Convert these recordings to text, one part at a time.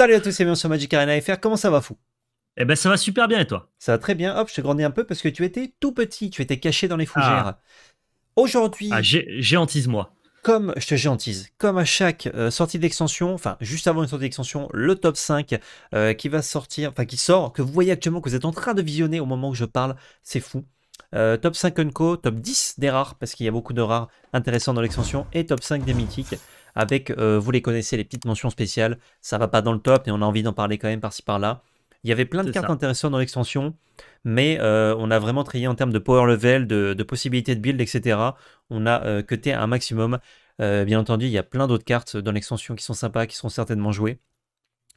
Salut à tous et bienvenue sur Magic Arena FR, comment ça va fou Eh ben ça va super bien et toi Ça va très bien, hop, je te grandis un peu parce que tu étais tout petit, tu étais caché dans les ah. fougères. Aujourd'hui... Ah, géantise-moi comme je te géantise, comme à chaque euh, sortie d'extension, enfin juste avant une sortie d'extension, le top 5 euh, qui va sortir, enfin qui sort, que vous voyez actuellement, que vous êtes en train de visionner au moment où je parle, c'est fou. Euh, top 5 Unco, top 10 des rares, parce qu'il y a beaucoup de rares intéressants dans l'extension, et top 5 des mythiques avec, euh, vous les connaissez, les petites mentions spéciales, ça va pas dans le top, mais on a envie d'en parler quand même par-ci par-là. Il y avait plein de cartes intéressantes dans l'extension, mais euh, on a vraiment trié en termes de power level, de, possibilités de build, etc. On a cuté euh, un maximum. bien entendu, il y a plein d'autres cartes dans l'extension qui sont sympas, qui seront certainement jouées,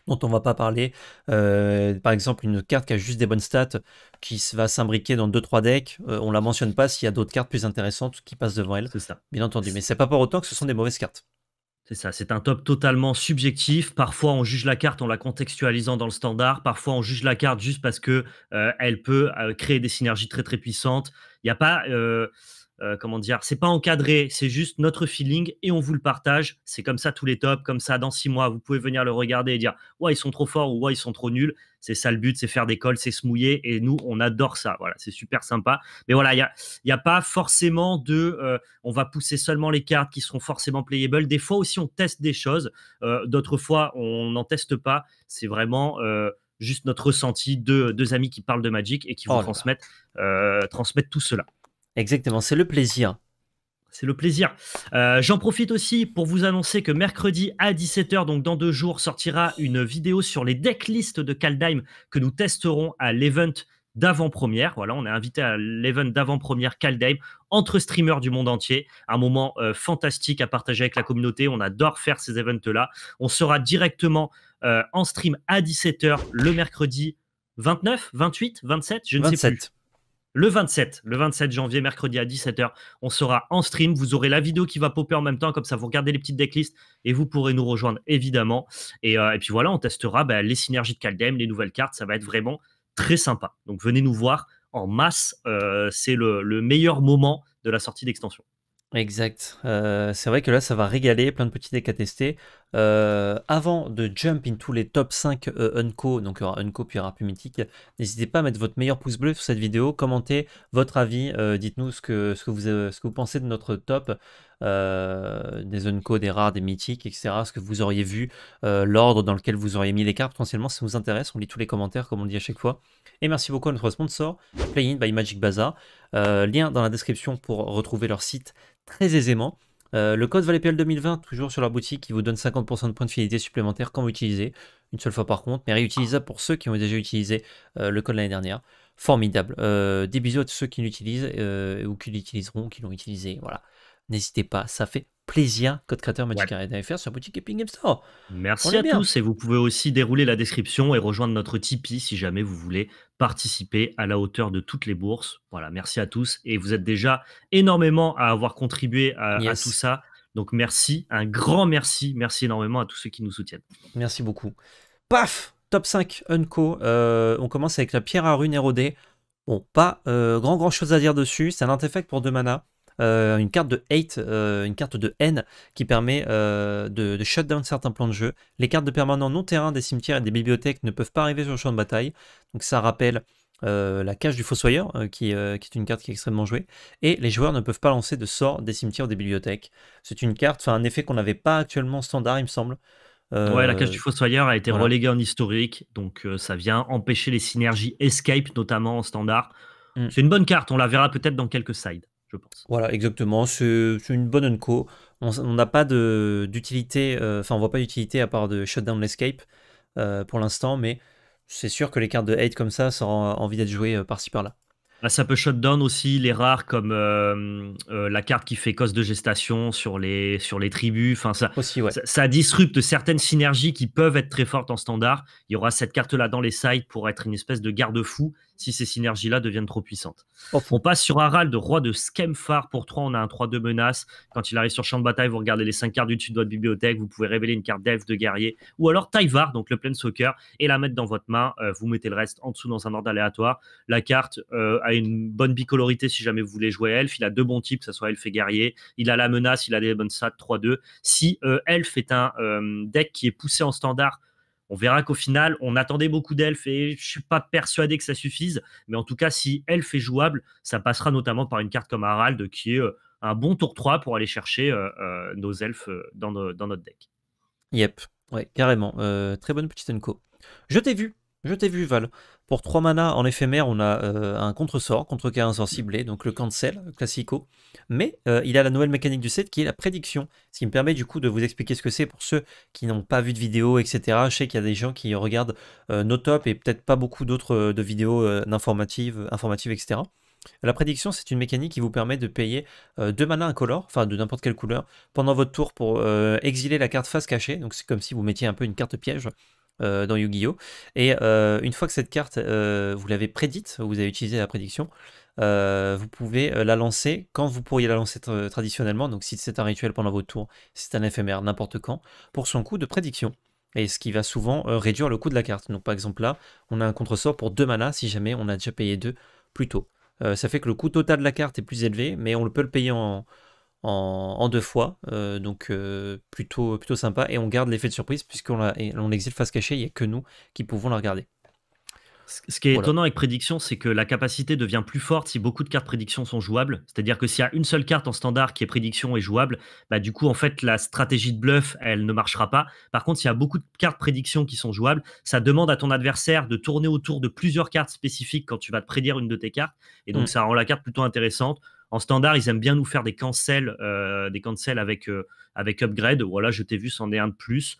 dont on va pas parler. par exemple, une carte qui a juste des bonnes stats, qui va s'imbriquer dans 2-3 decks, on la mentionne pas s'il y a d'autres cartes plus intéressantes qui passent devant elle. Ça. Bien entendu, mais c'est pas pour autant que ce sont des mauvaises cartes. C'est ça, c'est un top totalement subjectif. Parfois, on juge la carte en la contextualisant dans le standard. Parfois, on juge la carte juste parce que euh, elle peut euh, créer des synergies très très puissantes. Il n'y a pas, euh, euh, comment dire, c'est pas encadré, c'est juste notre feeling et on vous le partage. C'est comme ça tous les tops, comme ça dans six mois, vous pouvez venir le regarder et dire ouais ils sont trop forts ou ouais ils sont trop nuls. C'est ça le but, c'est faire des calls, c'est se mouiller et nous on adore ça. Voilà, c'est super sympa. Mais voilà, il n'y a, a, pas forcément de, euh, on va pousser seulement les cartes qui seront forcément playables. Des fois aussi on teste des choses, euh, d'autres fois on n'en teste pas. C'est vraiment juste notre ressenti de deux amis qui parlent de Magic et qui vont oh transmettre transmettre tout cela. Exactement, c'est le plaisir. C'est le plaisir. Euh, j'en profite aussi pour vous annoncer que mercredi à 17h, donc dans deux jours, sortira une vidéo sur les decklists de Kaldheim que nous testerons à l'event d'avant-première. Voilà, on est invité à l'event d'avant-première Kaldheim entre streamers du monde entier. Un moment euh, fantastique à partager avec la communauté. On adore faire ces events-là. On sera directement euh, en stream à 17h le mercredi 29, 28, 27, je ne sais plus le 27, le 27 janvier, mercredi à 17h, on sera en stream. Vous aurez la vidéo qui va popper en même temps, comme ça vous regardez les petites decklists et vous pourrez nous rejoindre évidemment. Et, euh, puis voilà, on testera bah, les synergies de Caldem, les nouvelles cartes, ça va être vraiment très sympa. Donc venez nous voir en masse, euh, c'est le, meilleur moment de la sortie d'extension. Exact. Euh, c'est vrai que là, ça va régaler, plein de petits decks à tester. Euh, avant de jump into les top 5 euh, Unco, donc il y aura Unco puis il y aura Mythique, n'hésitez pas à mettre votre meilleur pouce bleu sur cette vidéo, commentez votre avis, euh, dites-nous ce que, ce, que vous, ce que vous pensez de notre top, des Unco, des rares, des mythiques, etc. Ce que vous auriez vu, l'ordre dans lequel vous auriez mis les cartes potentiellement, si ça vous intéresse, on lit tous les commentaires comme on dit à chaque fois. Et merci beaucoup à notre sponsor, Playin by Magic Bazaar, lien dans la description pour retrouver leur site très aisément. Euh, le code ValetPL 2020, toujours sur la boutique, qui vous donne 50% de points de fidélité supplémentaires quand vous utilisez. Une seule fois par contre, mais réutilisable pour ceux qui ont déjà utilisé euh, le code l'année dernière. Formidable. Euh, des bisous à tous ceux qui l'utilisent ou qui l'utiliseront, qui l'ont utilisé. Voilà. N'hésitez pas, ça fait plaisir, code créateur ouais. sur boutique Epic Game Store. Merci à tous et vous pouvez aussi dérouler la description et rejoindre notre Tipeee si jamais vous voulez participer à la hauteur de toutes les bourses. Voilà, merci à tous et vous êtes déjà énormément à avoir contribué à, tout ça. Donc merci, un grand merci, merci énormément à tous ceux qui nous soutiennent. Merci beaucoup. Paf, top 5 Unco. Euh, on commence avec la pierre à rune érodée. Bon, pas euh, grand grand chose à dire dessus. C'est un artefact pour deux manas. Euh, une carte de hate, euh, une carte de haine qui permet euh, de, shutdown certains plans de jeu. Les cartes de permanent non terrain des cimetières et des bibliothèques ne peuvent pas arriver sur le champ de bataille. Donc ça rappelle la cage du Fossoyeur, qui, qui, est une carte qui est extrêmement jouée. Et les joueurs ne peuvent pas lancer de sorts des cimetières ou des bibliothèques. C'est une carte, enfin un effet qu'on n'avait pas actuellement standard, il me semble. Ouais, la cage du Fossoyeur a été reléguée en historique, donc ça vient empêcher les synergies Escape, notamment en standard. Mm. C'est une bonne carte, on la verra peut-être dans quelques sides. Voilà, exactement. C'est une bonne unco. On n'a pas d'utilité, euh, enfin, on voit pas d'utilité à part de Shutdown l'Escape euh, pour l'instant, mais c'est sûr que les cartes de hate comme ça, ça aura euh, envie d'être jouées par-ci par-là. Bah, ça peut shutdown aussi les rares comme la carte qui fait cause de gestation sur les, sur les tribus. Enfin, ça, aussi, disrupte certaines synergies qui peuvent être très fortes en standard. Il y aura cette carte-là dans les sides pour être une espèce de garde-fou si ces synergies-là deviennent trop puissantes. On passe sur Harald, roi de Skemphar. Pour 3, on a un 3-2 menace. Quand il arrive sur champ de bataille, vous regardez les 5 cartes du dessus de votre bibliothèque. Vous pouvez révéler une carte d'elfe, de guerrier, ou alors Taivar, donc le plein soccer, et la mettre dans votre main. Euh, vous mettez le reste en dessous dans un ordre aléatoire. La carte euh, a une bonne bicolorité si jamais vous voulez jouer elf. Il a deux bons types, que ce soit elfe et guerrier. Il a la menace, il a des bonnes stats, 3-2. Si euh, elf est un deck qui est poussé en standard, on verra qu'au final, on attendait beaucoup d'elfes et je ne suis pas persuadé que ça suffise. Mais en tout cas, si Elf est jouable, ça passera notamment par une carte comme Harald qui est euh, un bon tour 3 pour aller chercher euh, euh, nos elfes dans, notre deck. Yep, ouais, carrément. très bonne petite unco. Je t'ai vu. Je t'ai vu, Val. Pour 3 manas en éphémère, on a euh, un contre-sort, contre un sort ciblé, donc le cancel, classico. Mais euh, il a la nouvelle mécanique du set qui est la prédiction, ce qui me permet du coup de vous expliquer ce que c'est pour ceux qui n'ont pas vu de vidéo, etc. Je sais qu'il y a des gens qui regardent euh, nos tops et peut-être pas beaucoup d'autres de vidéos informatives, informatives, etc. La prédiction, c'est une mécanique qui vous permet de payer 2 manas incolores, enfin de n'importe quelle couleur, pendant votre tour pour exiler la carte face cachée. Donc c'est comme si vous mettiez un peu une carte piège euh, dans Yu-Gi-Oh! Et euh, une fois que cette carte, euh, vous l'avez prédite, vous avez utilisé la prédiction, vous pouvez la lancer quand vous pourriez la lancer traditionnellement, donc si c'est un rituel pendant votre tour, si c'est un éphémère, n'importe quand, pour son coût de prédiction. Et ce qui va souvent réduire le coût de la carte. Donc par exemple là, on a un contre-sort pour 2 mana si jamais on a déjà payé 2 plus tôt. ça fait que le coût total de la carte est plus élevé, mais on peut le payer en, en, deux fois, euh, donc euh, plutôt, plutôt sympa, et on garde l'effet de surprise puisqu'on on face cachée, il n'y a que nous qui pouvons la regarder. Ce qui est étonnant avec prédiction, c'est que la capacité devient plus forte si beaucoup de cartes prédiction sont jouables. C'est-à-dire que s'il y a une seule carte en standard qui est prédiction et jouable, bah du coup, en fait, la stratégie de bluff, elle ne marchera pas. Par contre, s'il y a beaucoup de cartes prédiction qui sont jouables, ça demande à ton adversaire de tourner autour de plusieurs cartes spécifiques quand tu vas te prédire une de tes cartes. Et donc, mm. ça rend la carte plutôt intéressante. En standard, ils aiment bien nous faire des cancels, euh, avec, euh, avec upgrade. Voilà, je t'ai vu, c'en est un de plus.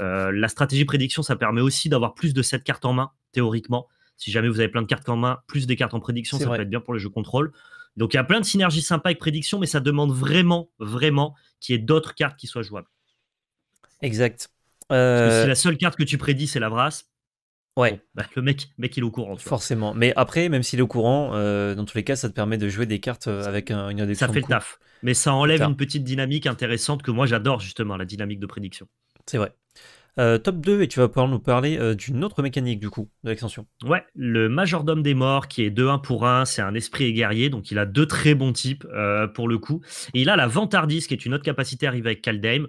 Euh, la stratégie prédiction, ça permet aussi d'avoir plus de 7 cartes en main, théoriquement. Si jamais vous avez plein de cartes en main, plus des cartes en prédiction, ça peut être bien pour le jeu contrôle. Donc il y a plein de synergies sympas avec prédiction, mais ça demande vraiment, vraiment qu'il y ait d'autres cartes qui soient jouables. Exact. Parce si la seule carte que tu prédis, c'est la brasse, Ouais. Bah, le mec, mec, il est au courant. Forcément. Mais après, même s'il est au courant, euh, dans tous les cas, ça te permet de jouer des cartes euh, avec un, une adéquation. Ça fait le taf. Mais ça enlève une petite dynamique intéressante que moi j'adore justement, la dynamique de prédiction. C'est vrai. Euh, top 2, et tu vas pouvoir nous parler euh, d'une autre mécanique du coup, de l'extension. Ouais, le majordome des morts qui est 2-1 pour 1, c'est un esprit et guerrier, donc il a deux très bons types euh, pour le coup. Et il a la vantardise qui est une autre capacité arrivée avec Kaldheim.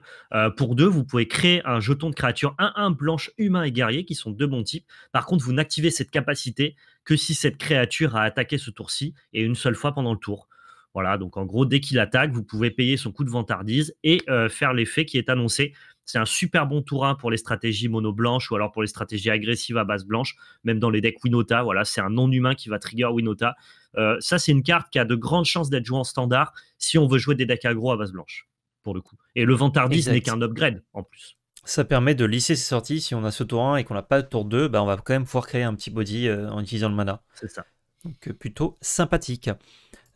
pour deux, vous pouvez créer un jeton de créature 1-1 blanche, humain et guerrier qui sont deux bons types. Par contre, vous n'activez cette capacité que si cette créature a attaqué ce tour-ci et une seule fois pendant le tour. Voilà, donc en gros, dès qu'il attaque, vous pouvez payer son coup de vantardise et faire l'effet qui est annoncé c'est un super bon tour 1 pour les stratégies mono blanches ou alors pour les stratégies agressives à base blanche, même dans les decks Winota. Voilà, c'est un non-humain qui va trigger Winota. Euh, ça, c'est une carte qui a de grandes chances d'être jouée en standard si on veut jouer des decks aggro à base blanche, pour le coup. Et le Ventardis n'est qu'un upgrade en plus. Ça permet de lisser ses sorties. Si on a ce tour 1 et qu'on n'a pas le tour 2, bah, on va quand même pouvoir créer un petit body euh, en utilisant le mana. C'est ça. Donc euh, plutôt sympathique.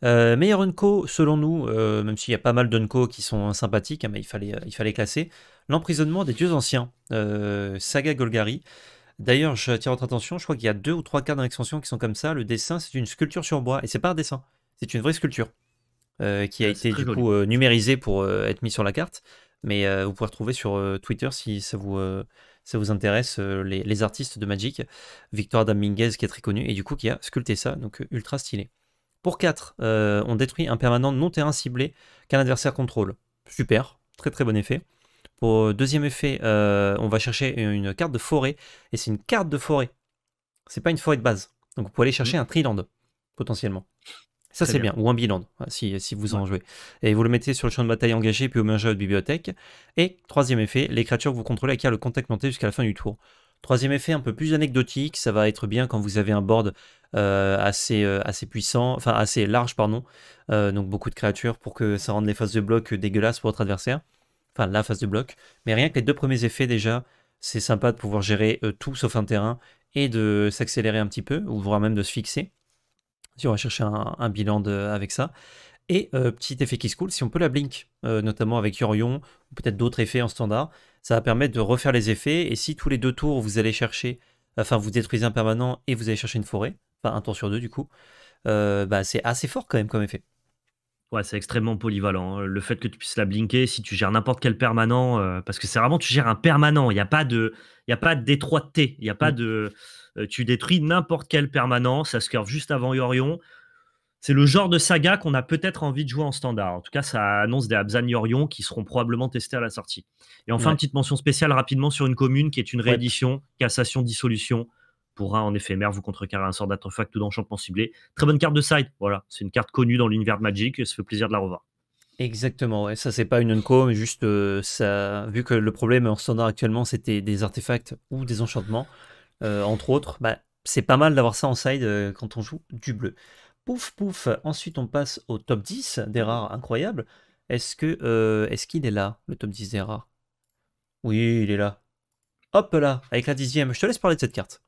meilleur Unco, selon nous, même s'il y a pas mal d'Unco qui sont sympathiques, hein, mais il fallait, il fallait classer. L'emprisonnement des dieux anciens, euh, saga Golgari. D'ailleurs, je tire votre attention, je crois qu'il y a deux ou trois cartes dans qui sont comme ça. Le dessin, c'est une sculpture sur bois, et c'est pas un dessin, c'est une vraie sculpture euh, qui a ah, été du coup euh, numérisée pour être mise sur la carte. Mais vous pouvez retrouver sur Twitter si ça vous, ça vous intéresse les, artistes de Magic. Victor Dominguez qui est très connu et du coup qui a sculpté ça, donc ultra stylé. Pour 4, on détruit un permanent non terrain ciblé qu'un adversaire contrôle. Super, très très bon effet deuxième effet, euh, on va chercher une carte de forêt. Et c'est une carte de forêt. C'est pas une forêt de base. Donc vous pouvez aller chercher mmh. un triland, potentiellement. Ça, c'est bien. Ou un Biland, hein, si, si vous en jouez. Et vous le mettez sur le champ de bataille engagé, puis au manger de bibliothèque. Et troisième effet, les créatures que vous contrôlez acquièrent le contact monté jusqu'à la fin du tour. Troisième effet, un peu plus anecdotique, ça va être bien quand vous avez un board euh, assez, euh, assez puissant, enfin assez large, pardon, donc beaucoup de créatures pour que ça rende les phases de bloc dégueulasses pour votre adversaire enfin la phase de bloc, mais rien que les deux premiers effets déjà, c'est sympa de pouvoir gérer euh, tout sauf un terrain et de s'accélérer un petit peu, ou voire même de se fixer, si on va chercher un, bilan avec ça. Et euh, petit effet qui se coule, si on peut la blink, euh, notamment avec Yorion, ou peut-être d'autres effets en standard, ça va permettre de refaire les effets, et si tous les deux tours vous allez chercher, enfin vous détruisez un permanent et vous allez chercher une forêt, enfin un tour sur deux du coup, bah, c'est assez fort quand même comme effet c'est extrêmement polyvalent. Hein. Le fait que tu puisses la blinker, si tu gères n'importe quel permanent, euh, parce que c'est vraiment, tu gères un permanent. Il n'y a pas de, il y a pas Il y a pas mm. de, euh, tu détruis n'importe quel permanent. Ça se curve juste avant Yorion. C'est le genre de saga qu'on a peut-être envie de jouer en standard. En tout cas, ça annonce des Abzan Yorion qui seront probablement testés à la sortie. Et enfin, petite mention spéciale rapidement sur une commune qui est une réédition, cassation, dissolution pourra en éphémère vous contrecarrer un sort d'artefact ou d'enchantement ciblé. Très bonne carte de side, voilà, c'est une carte connue dans l'univers de Magic, ça fait plaisir de la revoir. Exactement, et ça c'est pas une unco, mais juste euh, ça. Vu que le problème en standard actuellement c'était des artefacts ou des enchantements, euh, entre autres, bah, c'est pas mal d'avoir ça en side euh, quand on joue du bleu. Pouf pouf, ensuite on passe au top 10 des rares incroyables. Est-ce que est-ce qu'il est là, le top 10 des rares Oui, il est là. Hop là, avec la dixième, je te laisse parler de cette carte.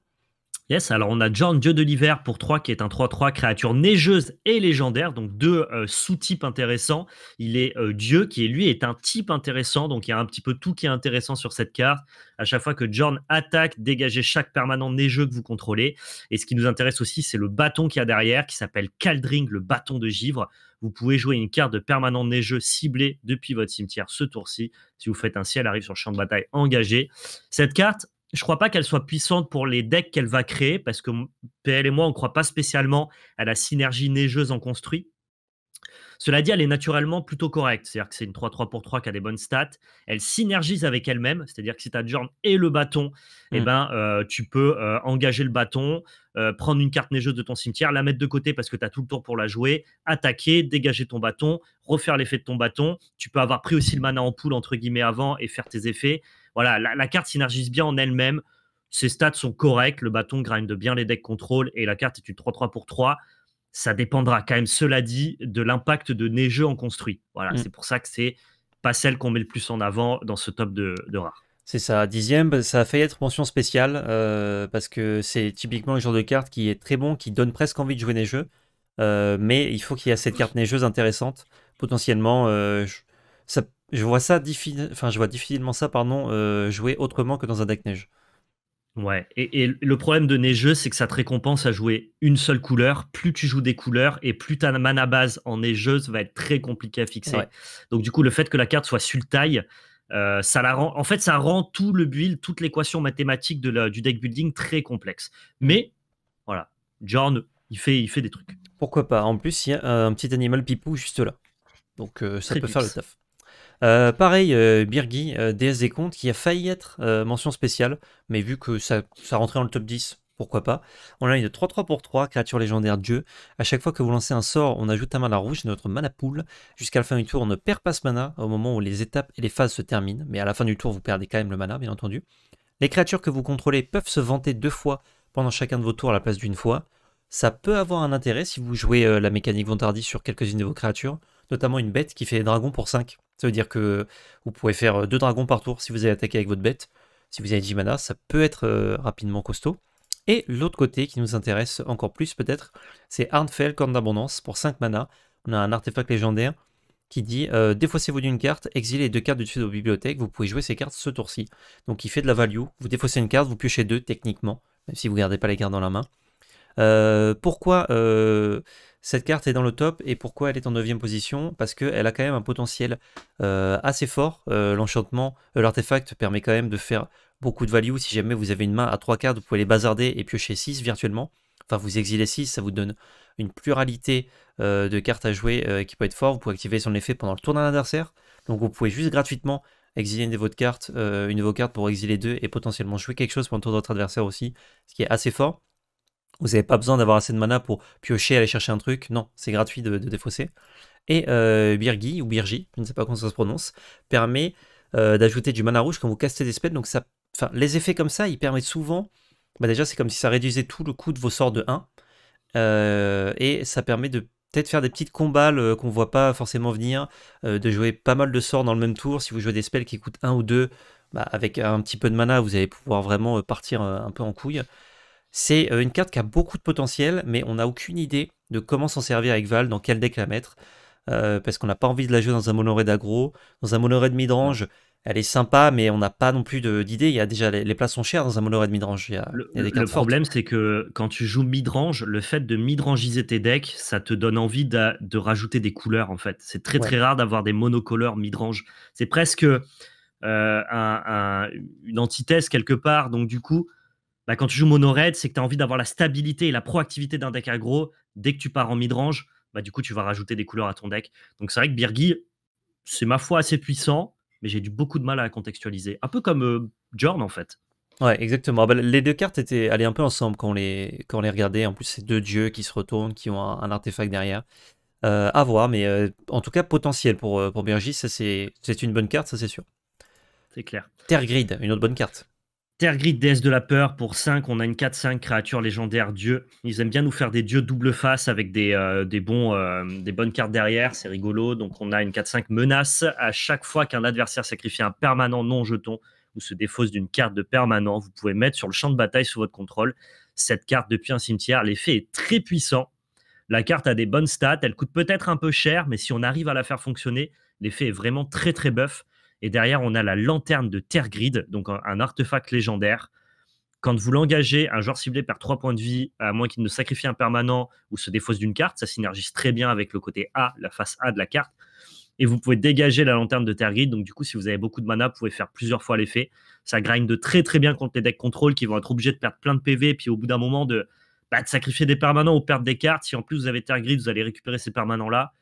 Yes, alors on a John, dieu de l'hiver pour 3, qui est un 3-3, créature neigeuse et légendaire, donc deux euh, sous-types intéressants. Il est euh, dieu, qui lui est un type intéressant, donc il y a un petit peu tout qui est intéressant sur cette carte. À chaque fois que John attaque, dégagez chaque permanent neigeux que vous contrôlez. Et ce qui nous intéresse aussi, c'est le bâton qu'il y a derrière, qui s'appelle Caldring, le bâton de givre. Vous pouvez jouer une carte de permanent neigeux ciblée depuis votre cimetière ce tour-ci, si vous faites un ciel, arrive sur le champ de bataille engagé. Cette carte, je crois pas qu'elle soit puissante pour les decks qu'elle va créer, parce que PL et moi, on ne croit pas spécialement à la synergie neigeuse en construit. Cela dit, elle est naturellement plutôt correcte. C'est-à-dire que c'est une 3-3 pour 3 qui a des bonnes stats. Elle synergise avec elle-même. C'est-à-dire que si tu as Jorn et le bâton, eh hmm. ben, euh, tu peux euh, engager le bâton, euh, prendre une carte neigeuse de ton cimetière, la mettre de côté parce que tu as tout le tour pour la jouer, attaquer, dégager ton bâton, refaire l'effet de ton bâton. Tu peux avoir pris aussi le mana en poule, entre guillemets, avant et faire tes effets voilà, la, carte synergise bien en elle-même. Ses stats sont corrects. Le bâton grind bien les decks contrôle et la carte est une 3-3 pour 3. Ça dépendra quand même, cela dit, de l'impact de neigeux en construit. Voilà, mm. c'est pour ça que c'est pas celle qu'on met le plus en avant dans ce top de, de rare. C'est ça, dixième, bah, ça a failli être mention spéciale, euh, parce que c'est typiquement le genre de carte qui est très bon, qui donne presque envie de jouer neigeux, euh, mais il faut qu'il y ait cette carte neigeuse intéressante, potentiellement. Euh, ça, je vois ça enfin je vois difficilement ça pardon euh, jouer autrement que dans un deck neige. Ouais, et, le problème de neigeux, c'est que ça te récompense à jouer une seule couleur. Plus tu joues des couleurs et plus ta mana base en neigeuse va être très compliqué à fixer. Donc du coup, le fait que la carte soit sultaille, taille, euh, ça la rend, en fait, ça rend tout le build, toute l'équation mathématique de du deck building très complexe. Mais voilà, John, il fait, il fait des trucs. Pourquoi pas En plus, il y a un petit animal pipou juste là, donc euh, ça peut faire le taf. Euh, pareil, euh, Birgi, déesse des comptes, qui a failli être euh, mention spéciale, mais vu que ça, rentrait dans le top 10, pourquoi pas. On a une 3-3 pour 3, créature légendaire dieu. À chaque fois que vous lancez un sort, on ajoute un mana rouge et notre mana pool. Jusqu'à la fin du tour, on ne perd pas ce mana au moment où les étapes et les phases se terminent, mais à la fin du tour, vous perdez quand même le mana, bien entendu. Les créatures que vous contrôlez peuvent se vanter deux fois pendant chacun de vos tours à la place d'une fois. Ça peut avoir un intérêt si vous jouez la mécanique Vantardie sur quelques-unes de vos créatures, notamment une bête qui fait dragon pour 5. Ça veut dire que vous pouvez faire euh, deux dragons par tour si vous allez attaquer avec votre bête. Si vous avez 10 mana, ça peut être euh, rapidement costaud. Et l'autre côté qui nous intéresse encore plus peut-être, c'est Arnfell, Corne d'Abondance, pour 5 mana. On a un artefact légendaire qui dit euh, défaussez-vous d'une carte, exilez deux cartes du dessus de vos bibliothèques, vous pouvez jouer ces cartes ce tour-ci. Donc il fait de la value, vous défaussez une carte, vous piochez deux techniquement, même si vous ne gardez pas les cartes dans la main. Euh, pourquoi euh, cette carte est dans le top et pourquoi elle est en 9 position Parce qu'elle a quand même un potentiel euh, assez fort. L'enchantement, l'artefact permet quand même de faire beaucoup de value. Si jamais vous avez une main à 3 cartes, vous pouvez les bazarder et piocher 6 virtuellement. Enfin, vous exilez 6, ça vous donne une pluralité de cartes à jouer qui peut être fort. Vous pouvez activer son effet pendant le tour d'un adversaire. Donc vous pouvez juste gratuitement exiler une de vos cartes, une de vos cartes pour exiler 2 et potentiellement jouer quelque chose pendant le tour de votre adversaire aussi, ce qui est assez fort. Vous n'avez pas besoin d'avoir assez de mana pour piocher, aller chercher un truc. Non, c'est gratuit de, défausser. Et euh, Birgi, ou Birgi, je ne sais pas comment ça se prononce, permet euh, d'ajouter du mana rouge quand vous castez des spells. Donc ça, enfin, les effets comme ça, ils permettent souvent... Bah déjà, c'est comme si ça réduisait tout le coût de vos sorts de 1. Euh, et ça permet de peut-être faire des petites combats qu'on voit pas forcément venir, de jouer pas mal de sorts dans le même tour. Si vous jouez des spells qui coûtent 1 ou 2, bah, avec un petit peu de mana, vous allez pouvoir vraiment partir un peu en couille. C'est euh, une carte qui a beaucoup de potentiel, mais on n'a aucune idée de comment s'en servir avec Val, dans quel deck la mettre. Euh, parce qu'on n'a pas envie de la jouer dans un monoré d'agro, Dans un monoré de midrange, elle est sympa, mais on n'a pas non plus d'idée. Il y a déjà les, places sont chères dans un mono de midrange. le, problème, c'est que quand tu joues midrange, le fait de midrangiser tes decks, ça te donne envie de, rajouter des couleurs en fait. C'est très très rare d'avoir des monocolores midrange. C'est presque euh, une antithèse quelque part. Donc du coup, bah, quand tu joues mono raid, c'est que tu as envie d'avoir la stabilité et la proactivité d'un deck aggro. Dès que tu pars en midrange, bah, du coup, tu vas rajouter des couleurs à ton deck. Donc, c'est vrai que Birgi, c'est ma foi assez puissant, mais j'ai du beaucoup de mal à contextualiser. Un peu comme euh, Jorn, en fait. Ouais, exactement. Ah, bah, les deux cartes étaient allées un peu ensemble quand on les, quand les regardait. En plus, c'est deux dieux qui se retournent, qui ont un, artefact derrière. Euh, à voir, mais euh, en tout cas, potentiel pour, pour Birgi, ça c'est une bonne carte, ça c'est sûr. C'est clair. Terre Grid, une autre bonne carte. Terre grise, déesse de la peur. Pour 5, on a une 4-5 créature légendaire dieu. Ils aiment bien nous faire des dieux double face avec des, euh, des bons, euh, des bonnes cartes derrière. C'est rigolo. Donc, on a une 4-5 menace. À chaque fois qu'un adversaire sacrifie un permanent non-jeton ou se défausse d'une carte de permanent, vous pouvez mettre sur le champ de bataille sous votre contrôle cette carte depuis un cimetière. L'effet est très puissant. La carte a des bonnes stats. Elle coûte peut-être un peu cher, mais si on arrive à la faire fonctionner, l'effet est vraiment très, très buff. Et derrière, on a la lanterne de Terre Grid, donc un, artefact légendaire. Quand vous l'engagez, un joueur ciblé perd 3 points de vie, à moins qu'il ne sacrifie un permanent ou se défausse d'une carte. Ça synergise très bien avec le côté A, la face A de la carte. Et vous pouvez dégager la lanterne de Terre Grid. Donc, du coup, si vous avez beaucoup de mana, vous pouvez faire plusieurs fois l'effet. Ça grind très très bien contre les decks contrôle qui vont être obligés de perdre plein de PV. Et puis, au bout d'un moment, de, bah, de sacrifier des permanents ou perdre des cartes. Si en plus vous avez Terre Grid, vous allez récupérer ces permanents-là.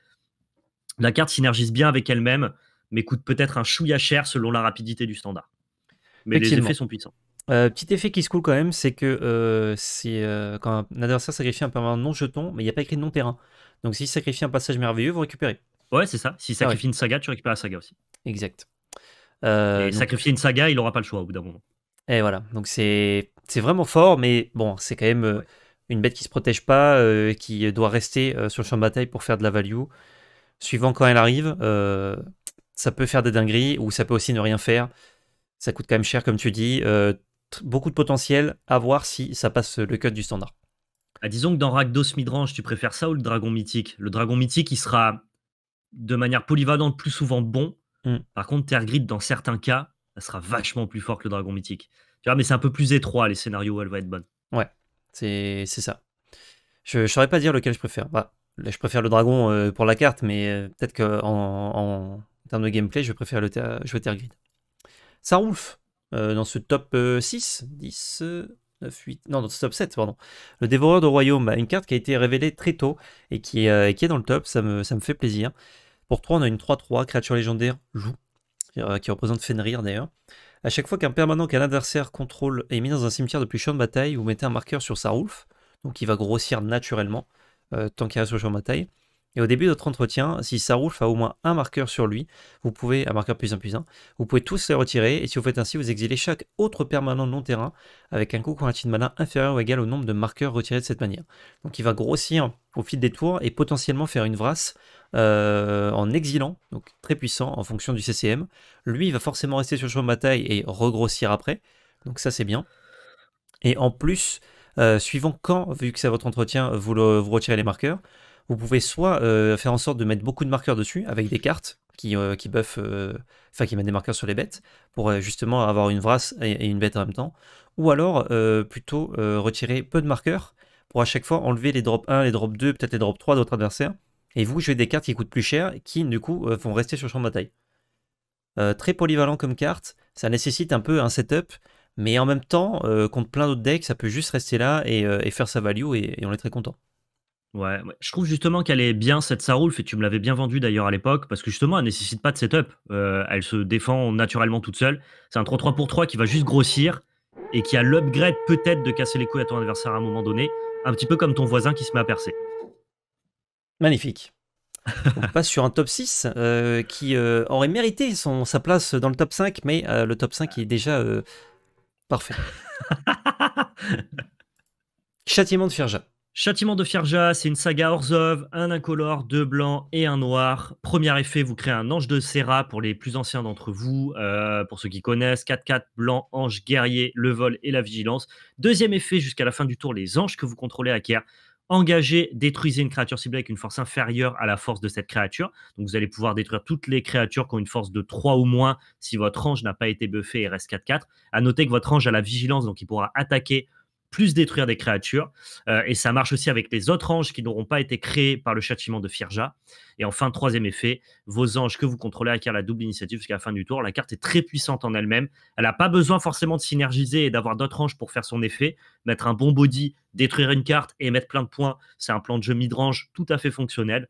La carte synergise bien avec elle-même mais coûte peut-être un chouïa cher selon la rapidité du standard. Mais les effets sont puissants. Euh, petit effet qui se coule quand même, c'est que euh, euh, quand un adversaire sacrifie un permanent non jeton, mais il n'y a pas écrit non terrain. Donc s'il sacrifie un passage merveilleux, vous récupérez. Ouais, c'est ça. S'il sacrifie une saga, tu récupères la saga aussi. Exact. Et sacrifier une saga, il n'aura pas le choix au bout d'un moment. Et voilà. Donc c'est vraiment fort, mais bon, c'est quand même une bête qui ne se protège pas, qui doit rester sur le champ de bataille pour faire de la value. Suivant quand elle arrive, ça peut faire des dingueries ou ça peut aussi ne rien faire. Ça coûte quand même cher, comme tu dis. Euh, beaucoup de potentiel à voir si ça passe le cut du standard. Bah, disons que dans Ragdos Midrange, tu préfères ça ou le dragon mythique Le dragon mythique, il sera de manière polyvalente plus souvent bon. Hmm. Par contre, Terre dans certains cas, ça sera vachement plus fort que le dragon mythique. Tu vois, mais c'est un peu plus étroit les scénarios où elle va être bonne. Ouais, c'est ça. Je ne saurais pas dire lequel je préfère. Bah, je préfère le dragon euh, pour la carte, mais euh, peut-être qu'en en, termes de gameplay, je préfère le jouer Terre Grid. Ça euh, dans ce top 6, 10, 9, 8, non, dans ce top 7, pardon. Le Dévoreur de Royaume, bah, une carte qui a été révélée très tôt et qui, est, euh, dans le top, ça me, fait plaisir. Pour 3, on a une 3-3, créature légendaire, joue, euh, qui représente Fenrir d'ailleurs. À chaque fois qu'un permanent qu'un adversaire contrôle est mis dans un cimetière depuis champ de bataille, vous mettez un marqueur sur sa donc il va grossir naturellement tant qu'il reste sur le champ de bataille. Et au début de votre entretien, si Sarouf a au moins un marqueur sur lui, vous pouvez, un marqueur plus un plus un, vous pouvez tous les retirer, et si vous faites ainsi, vous exilez chaque autre permanent non terrain avec un coût quantitatif de mana inférieur ou égal au nombre de marqueurs retirés de cette manière. Donc il va grossir au fil des tours et potentiellement faire une vrasse euh, en exilant, donc très puissant en fonction du CCM. Lui, il va forcément rester sur le champ de bataille et regrossir après, donc ça c'est bien. Et en plus, euh, suivant quand, vu que c'est votre entretien, vous, vous retirez les marqueurs, vous pouvez soit euh, faire en sorte de mettre beaucoup de marqueurs dessus avec des cartes qui, euh, buffent, euh, enfin qui mettent des marqueurs sur les bêtes pour justement avoir une vrasse et, une bête en même temps, ou alors plutôt retirer peu de marqueurs pour à chaque fois enlever les drops 1, les drops 2, peut-être les drops 3 votre adversaire et vous jouer des cartes qui coûtent plus cher qui du coup vont rester sur le champ de bataille. très polyvalent comme carte, ça nécessite un peu un setup. Mais en même temps, contre plein d'autres decks, ça peut juste rester là et, faire sa value et on est très content. Ouais, je trouve justement qu'elle est bien cette Sarouf et tu me l'avais bien vendue d'ailleurs à l'époque parce que justement elle ne nécessite pas de setup. Euh, elle se défend naturellement toute seule. C'est un 3-3 pour 3 qui va juste grossir et qui a l'upgrade peut-être de casser les couilles à ton adversaire à un moment donné, un petit peu comme ton voisin qui se met à percer. Magnifique. On passe sur un top 6 euh, qui euh, aurait mérité son, sa place dans le top 5, mais le top 5 est déjà parfait. Châtiment de Firja Châtiment de Fierja, c'est une saga hors un incolore, deux blancs et un noir. Premier effet, vous créez un ange de Serra pour les plus anciens d'entre vous, euh, pour ceux qui connaissent, 4-4, blanc, ange, guerrier, le vol et la vigilance. Deuxième effet, jusqu'à la fin du tour, les anges que vous contrôlez acquièrent. Engagez, détruisez une créature ciblée avec une force inférieure à la force de cette créature. Donc vous allez pouvoir détruire toutes les créatures qui ont une force de 3 ou moins si votre ange n'a pas été buffé et reste 4-4. À noter que votre ange a la vigilance, donc il pourra attaquer plus détruire des créatures. Euh, et ça marche aussi avec les autres anges qui n'auront pas été créés par le châtiment de Firja. Et enfin, troisième effet, vos anges que vous contrôlez acquièrent la double initiative jusqu'à la fin du tour. La carte est très puissante en elle-même. Elle n'a pas besoin forcément de synergiser et d'avoir d'autres anges pour faire son effet. Mettre un bon body, détruire une carte et mettre plein de points, c'est un plan de jeu mid-range tout à fait fonctionnel.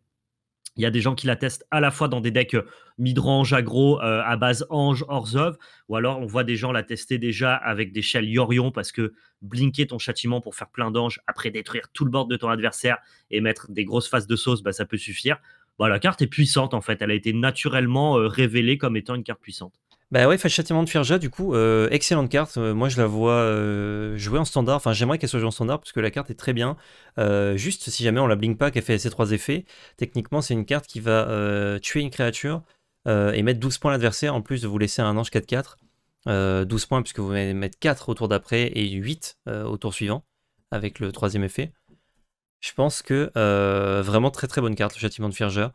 Il y a des gens qui la testent à la fois dans des decks euh, midrange aggro euh, à base ange hors of. ou alors on voit des gens la tester déjà avec des shells Yorion parce que blinker ton châtiment pour faire plein d'anges après détruire tout le board de ton adversaire et mettre des grosses phases de sauce, bah, ça peut suffire. Voilà, la carte est puissante en fait, elle a été naturellement euh, révélée comme étant une carte puissante. Bah ouais, Châtiment de Firja, du coup, euh, excellente carte. Euh, moi, je la vois euh, jouer en standard. Enfin, j'aimerais qu'elle soit jouée en standard parce que la carte est très bien. juste, si jamais on la blink pas, qu'elle fait ses trois effets, techniquement, c'est une carte qui va tuer une créature et mettre 12 points à l'adversaire en plus de vous laisser un ange 4-4. 12 points puisque vous mettez mettre 4 au tour d'après et 8 au tour suivant avec le troisième effet. Je pense que vraiment très très bonne carte, le Châtiment de Firja.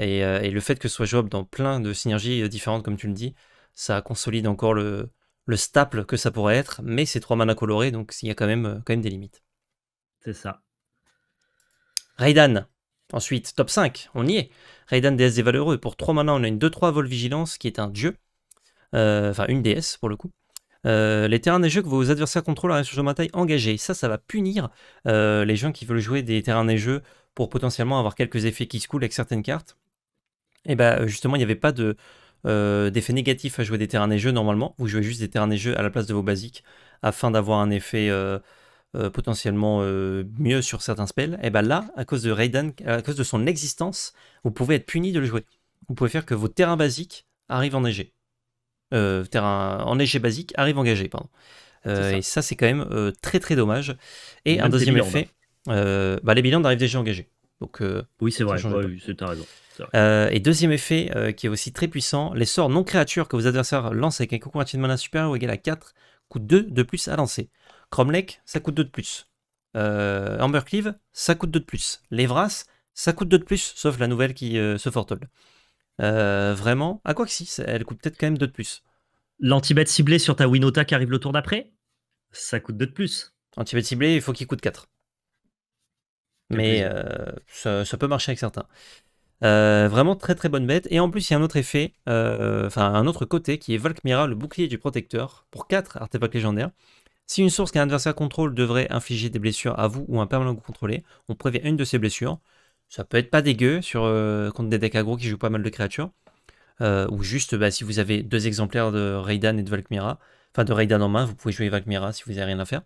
Et, et, le fait que ce soit jouable dans plein de synergies différentes, comme tu le dis, ça consolide encore le, staple que ça pourrait être, mais c'est trois manas colorés, donc il y a quand même, euh, des limites. C'est ça. Raidan, ensuite, top 5, on y est. Raidan, déesse des valeureux. Pour 3 manas, on a une 2-3 vol vigilance qui est un dieu, euh, enfin une déesse pour le coup. Euh, les terrains neigeux que vos adversaires contrôlent la sur ma taille engagée. Ça, ça va punir les gens qui veulent jouer des terrains neigeux pour potentiellement avoir quelques effets qui se coulent avec certaines cartes. Et eh bah ben, justement, il n'y avait pas de, euh, d'effets négatifs à jouer des terrains neigeux normalement. Vous jouez juste des terrains neigeux à la place de vos basiques afin d'avoir un effet euh, euh, potentiellement euh, mieux sur certains spells. Et eh bien là, à cause de Raiden, à cause de son existence, vous pouvez être puni de le jouer. Vous pouvez faire que vos terrains basiques arrivent enneigés. terrain enneigé basique arrive engagé, pardon. Et ça, c'est quand même très très dommage. Et, un deuxième effet, bah, les bilans arrivent déjà engagés. Euh, oui, c'est vrai, c'est oui, c'est raison. Euh, et deuxième effet euh, qui est aussi très puissant, les sorts non créatures que vos adversaires lancent avec un coût de mana supérieur ou égal à 4 coûtent 2 de plus à lancer. Cromlech, ça coûte 2 de plus. Ambercleave, ça coûte 2 de plus. Levras, ça coûte 2 de plus, sauf la nouvelle qui se fortole. vraiment À ah, quoi que si, elle coûte peut-être quand même 2 de plus. L'antibête ciblé sur ta Winota qui arrive le tour d'après, ça coûte 2 de plus. Antibête ciblé, il faut qu'il coûte 4 mais euh, ça, peut marcher avec certains. Euh, vraiment très très bonne bête. Et en plus, il y a un autre effet, euh, enfin un autre côté qui est Valkmira, le bouclier du protecteur, pour 4 artefacts légendaires. Si une source qu'un adversaire contrôle devrait infliger des blessures à vous ou un permanent contrôlé, on prévient une de ces blessures. Ça peut être pas dégueu sur, contre des decks aggro qui jouent pas mal de créatures. ou juste bah, si vous avez deux exemplaires de Raidan et de Valkmira, enfin de Raidan en main, vous pouvez jouer Valkmira si vous n'avez rien à faire.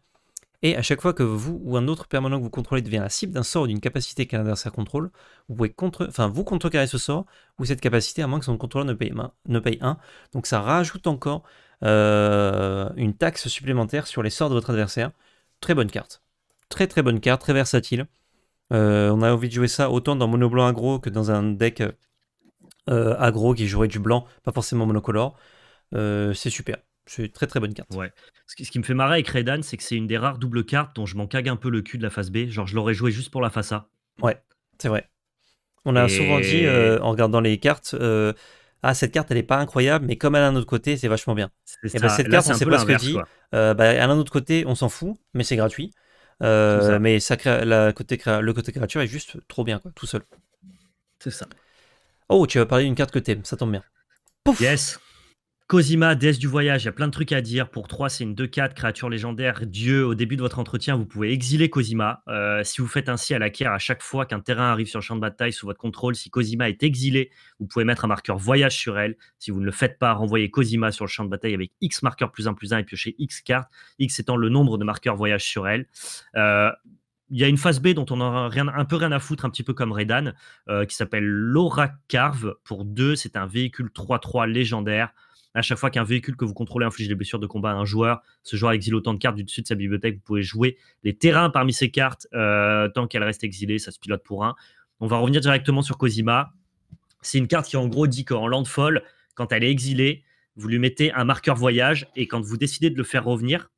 Et à chaque fois que vous ou un autre permanent que vous contrôlez devient la cible d'un sort ou d'une capacité qu'un adversaire contrôle, vous pouvez contre, enfin, vous contrecarrer ce sort ou cette capacité à moins que son contrôleur ne paye, 1. Donc ça rajoute encore euh, une taxe supplémentaire sur les sorts de votre adversaire. Très bonne carte. Très très bonne carte, très versatile. Euh, on a envie de jouer ça autant dans mono blanc que dans un deck euh, agro qui jouerait du blanc, pas forcément monocolore. c'est super. C'est une très très bonne carte. Ce qui, me fait marrer avec Redan, c'est que c'est une des rares doubles cartes dont je m'en cague un peu le cul de la face B. Genre, je l'aurais joué juste pour la face A. Ouais, c'est vrai. On a souvent dit, euh, en regardant les cartes, euh, ah, cette carte, elle est pas incroyable, mais comme elle a un autre côté, c'est vachement bien. Et ben, cette carte, on sait pas ce que dit. Euh, bah, elle a un autre côté, on s'en fout, mais c'est gratuit. Mais ça la le côté créature est juste trop bien, quoi, tout seul. C'est ça. Oh, tu vas parler d'une carte que t'aimes, ça tombe bien. Pouf Yes Cosima, déesse du voyage, il y a plein de trucs à dire. Pour 3, c'est une 2-4, créature légendaire, dieu. Au début de votre entretien, vous pouvez exiler Cosima. Euh, si vous faites ainsi, la acquiert à chaque fois qu'un terrain arrive sur le champ de bataille sous votre contrôle. Si Cosima est exilée, vous pouvez mettre un marqueur voyage sur elle. Si vous ne le faites pas, renvoyez Cosima sur le champ de bataille avec X marqueur plus 1 plus 1 et piochez X cartes. X étant le nombre de marqueurs voyage sur elle. Euh, il y a une phase B dont on n'a rien, un peu rien à foutre, un petit peu comme Redan, euh, qui s'appelle Laura Carve. Pour 2, c'est un véhicule 3-3 légendaire. À chaque fois qu'un véhicule que vous contrôlez inflige des blessures de combat à un joueur, ce joueur exile autant de cartes du dessus de sa bibliothèque. Vous pouvez jouer les terrains parmi ces cartes euh, tant qu'elles restent exilées. Ça se pilote pour un. On va revenir directement sur Kozima. C'est une carte qui, en gros, dit qu'en landfall, quand elle est exilée, vous lui mettez un marqueur voyage et quand vous décidez de le faire revenir,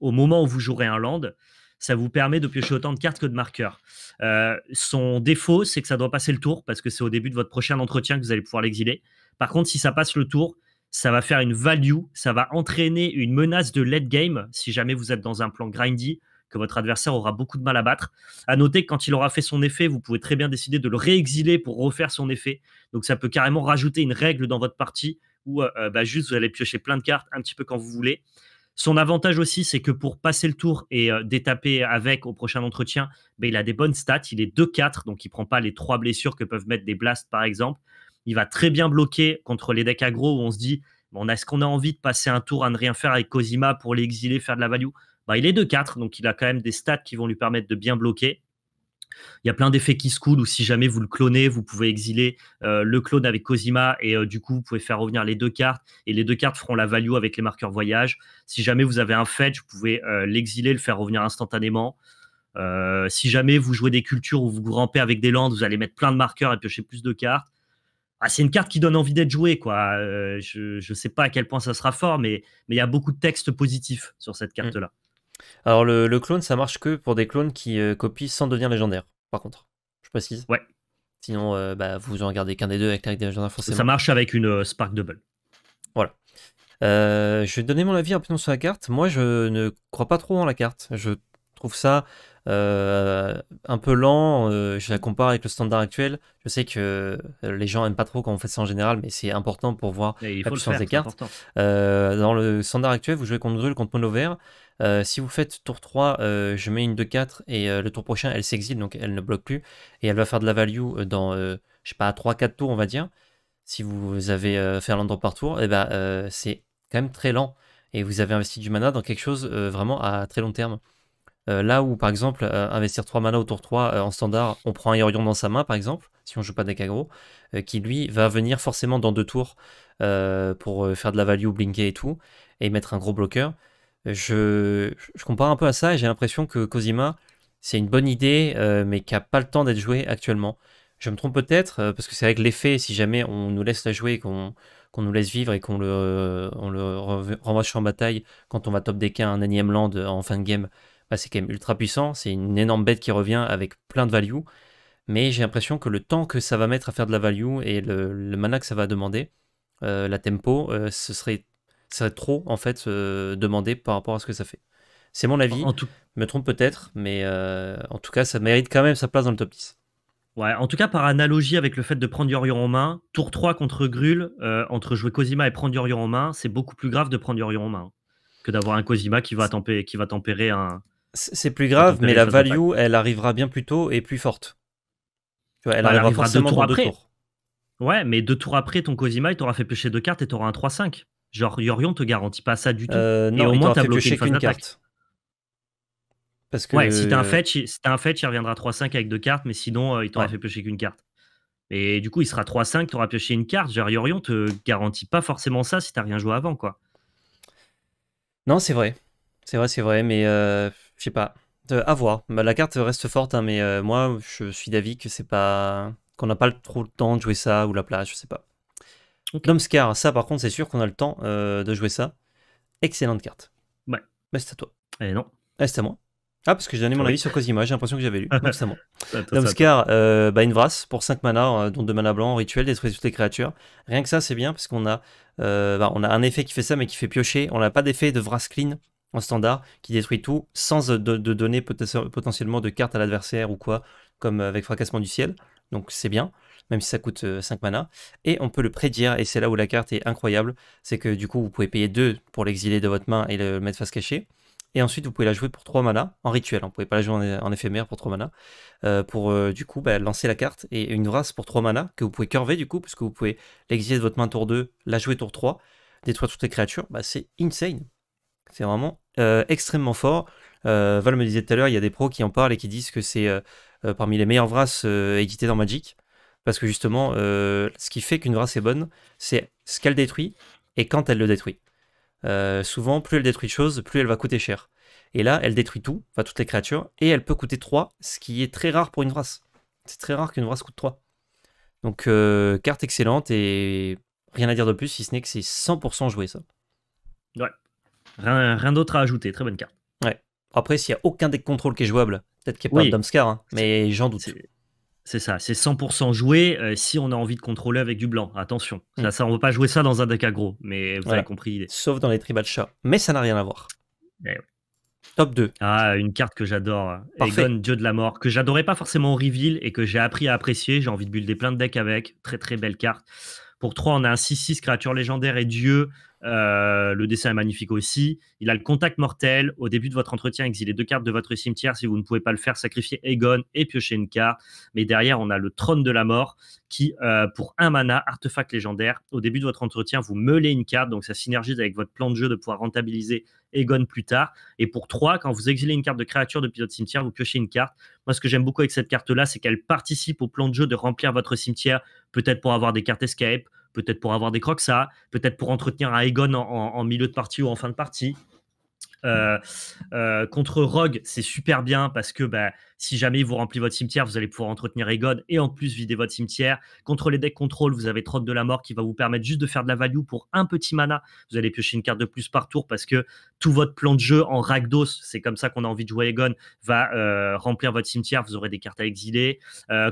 au moment où vous jouerez un land, ça vous permet de piocher autant de cartes que de marqueurs. Euh, son défaut, c'est que ça doit passer le tour, parce que c'est au début de votre prochain entretien que vous allez pouvoir l'exiler. Par contre, si ça passe le tour, ça va faire une value, ça va entraîner une menace de late game, si jamais vous êtes dans un plan grindy, que votre adversaire aura beaucoup de mal à battre. À noter que quand il aura fait son effet, vous pouvez très bien décider de le réexiler pour refaire son effet. Donc ça peut carrément rajouter une règle dans votre partie où euh, euh, bah, juste vous allez piocher plein de cartes un petit peu quand vous voulez. Son avantage aussi, c'est que pour passer le tour et euh, détaper avec au prochain entretien, ben, il a des bonnes stats. Il est 2-4, donc il prend pas les trois blessures que peuvent mettre des blasts, par exemple. Il va très bien bloquer contre les decks aggro où on se dit bon, est-ce qu'on a envie de passer un tour à ne rien faire avec Kozima pour l'exiler, faire de la value ben, Il est 2-4, donc il a quand même des stats qui vont lui permettre de bien bloquer. Il y a plein d'effets qui se coulent où si jamais vous le clonez, vous pouvez exiler euh, le clone avec Cosima et euh, du coup, vous pouvez faire revenir les deux cartes et les deux cartes feront la value avec les marqueurs voyage. Si jamais vous avez un fetch, vous pouvez euh, l'exiler, le faire revenir instantanément. si jamais vous jouez des cultures ou vous rampez avec des landes, vous allez mettre plein de marqueurs et piocher plus de cartes. Ah, c'est une carte qui donne envie d'être jouée, quoi. je ne sais pas à quel point ça sera fort, mais il y a beaucoup de textes positifs sur cette mmh. carte-là. Alors le, clone, ça marche que pour des clones qui euh, copient sans devenir légendaire, par contre. Je précise. Ouais. Sinon, euh, bah, vous en regardez qu'un des deux avec des légendaires forcément. Ça marche avec une euh, Spark Double. Voilà. je vais donner mon avis un peu sur la carte. Moi, je ne crois pas trop en la carte. Je trouve ça un peu lent. je la compare avec le standard actuel. Je sais que les gens aiment pas trop quand on fait ça en général, mais c'est important pour voir la puissance des cartes. dans le standard actuel, vous jouez contre drule contre Monover. Euh, si vous faites tour 3, euh, je mets une 2 4 et euh, le tour prochain, elle s'exile, donc elle ne bloque plus. Et elle va faire de la value dans, je sais pas, 3-4 tours, on va dire. Si vous avez fait un par tour, eh ben, c'est quand même très lent. Et vous avez investi du mana dans quelque chose vraiment à très long terme. là où, par exemple, investir 3 mana au tour 3 en standard, on prend un Yorion dans sa main, par exemple, si on joue pas deck aggro, qui lui va venir forcément dans deux tours pour faire de la value, blinker et tout, et mettre un gros bloqueur je, compare un peu à ça et j'ai l'impression que Cosima, c'est une bonne idée, euh, mais qui n'a pas le temps d'être joué actuellement. Je me trompe peut-être, euh, parce que c'est avec l'effet, si jamais on nous laisse la jouer, qu'on nous laisse vivre et qu'on le, on le renvoie sur en bataille quand on va top decker un énième land en fin de game, bah, c'est quand même ultra puissant, c'est une énorme bête qui revient avec plein de value, mais j'ai l'impression que le temps que ça va mettre à faire de la value et le, le mana que ça va demander, euh, la tempo, ce serait serait trop en fait demandé par rapport à ce que ça fait. C'est mon avis. Je me trompe peut-être, mais euh, en tout cas, ça mérite quand même sa place dans le top 10. Ouais, en tout cas, par analogie avec le fait de prendre Yorion en main, tour 3 contre Grul, euh, entre jouer cosima et prendre Yorion en main, c'est beaucoup plus grave de prendre Yorion en main que d'avoir un cosima qui va, tempérer, qui va tempérer un. C'est plus grave, mais la value, elle arrivera bien plus tôt et plus forte. Bah, elle, arrivera, forcément Ouais, mais deux tours après, ton cosima il t'aura fait pêcher deux cartes et t'auras un 3-5. Genre, Yorion te garantit pas ça du tout. Euh, et au moins, t'as bloqué une, carte. Parce que ouais, si t'as un fetch, si un fetch, il reviendra 3-5 avec deux cartes, mais sinon, euh, il t'aura fait piocher qu'une carte. Et du coup, il sera 3-5, t'auras pioché une carte. Genre, Yorion te garantit pas forcément ça si t'as rien joué avant, quoi. Non, c'est vrai. C'est vrai, c'est vrai, mais euh, je sais pas. à voir. Bah, la carte reste forte, hein, mais moi, je suis d'avis que c'est pas. qu'on n'a pas trop le temps de jouer ça ou la place, je sais pas. Okay. ça par contre, c'est sûr qu'on a le temps euh, de jouer ça. Excellente carte. Ouais. Mais bah, c'est à toi. Eh non. Eh, c'est à moi. Ah, parce que j'ai donné mon avis sur Cosima, j'ai l'impression que j'avais lu. Donc c'est à moi. Euh, bah, une vrasse pour 5 mana euh, dont 2 mana blanc, rituel, détruise toutes les créatures. Rien que ça, c'est bien parce qu'on a, bah, on a un effet qui fait ça, mais qui fait piocher. On n'a pas d'effet de vrasse clean en standard qui détruit tout sans de, donner potentiellement de cartes à l'adversaire ou quoi, comme avec fracassement du ciel donc c'est bien, même si ça coûte 5 euh, mana. Et on peut le prédire, et c'est là où la carte est incroyable, c'est que du coup vous pouvez payer 2 pour l'exiler de votre main et le mettre face cachée. Et ensuite vous pouvez la jouer pour 3 mana, en rituel, on ne pouvez pas la jouer en, éphémère pour 3 mana, euh, pour euh, du coup bah, lancer la carte et une race pour 3 mana que vous pouvez curver du coup, puisque vous pouvez l'exiler de votre main tour 2, la jouer tour 3, détruire toutes les créatures, bah, c'est insane. C'est vraiment extrêmement fort. Val me disait tout à l'heure, il y a des pros qui en parlent et qui disent que c'est euh, parmi les meilleures races euh, éditées dans Magic. Parce que justement, euh, ce qui fait qu'une race est bonne, c'est ce qu'elle détruit et quand elle le détruit. souvent, plus elle détruit de choses, plus elle va coûter cher. Et là, elle détruit tout, enfin toutes les créatures, et elle peut coûter 3, ce qui est très rare pour une race. C'est très rare qu'une race coûte 3. Donc, carte excellente et rien à dire de plus, si ce n'est que c'est 100% joué, ça. Ouais. Rien, d'autre à ajouter, très bonne carte. Ouais. Après, s'il n'y a aucun deck contrôle qui est jouable, Peut-être qu'il n'y a pas de hein, mais j'en doute. C'est ça, c'est 100% joué euh, si on a envie de contrôler avec du blanc. Attention, hmm. ça, on ne veut pas jouer ça dans un deck aggro, mais vous avez compris l'idée. Sauf dans les de chat, mais ça n'a rien à voir. Eh Top 2. Ah, une carte que j'adore. Egon, Dieu de la mort, que j'adorais pas forcément au reveal et que j'ai appris à apprécier. J'ai envie de builder plein de decks avec. Très très belle carte. Pour 3, on a un 6-6 créature légendaire et Dieu. Euh, le dessin est magnifique aussi. Il a le contact mortel. Au début de votre entretien, exilez deux cartes de votre cimetière. Si vous ne pouvez pas le faire, sacrifier Egon et piochez une carte. Mais derrière, on a le trône de la mort qui, euh, pour un mana, artefact légendaire, au début de votre entretien, vous meulez une carte. Donc ça synergise avec votre plan de jeu de pouvoir rentabiliser Egon plus tard. Et pour trois, quand vous exilez une carte de créature depuis votre cimetière, vous piochez une carte. Moi, ce que j'aime beaucoup avec cette carte-là, c'est qu'elle participe au plan de jeu de remplir votre cimetière, peut-être pour avoir des cartes escape, peut-être pour avoir des crocs ça, peut-être pour entretenir un Egon en, milieu de partie ou en fin de partie. Euh, euh, contre Rogue, c'est super bien parce que bah, si jamais vous remplit votre cimetière, vous allez pouvoir entretenir Egon et en plus vider votre cimetière. Contre les decks contrôle, vous avez Trotte de la Mort qui va vous permettre juste de faire de la value pour un petit mana. Vous allez piocher une carte de plus par tour parce que tout votre plan de jeu en Ragdos, c'est comme ça qu'on a envie de jouer Egon, va euh, remplir votre cimetière. Vous aurez des cartes à exiler.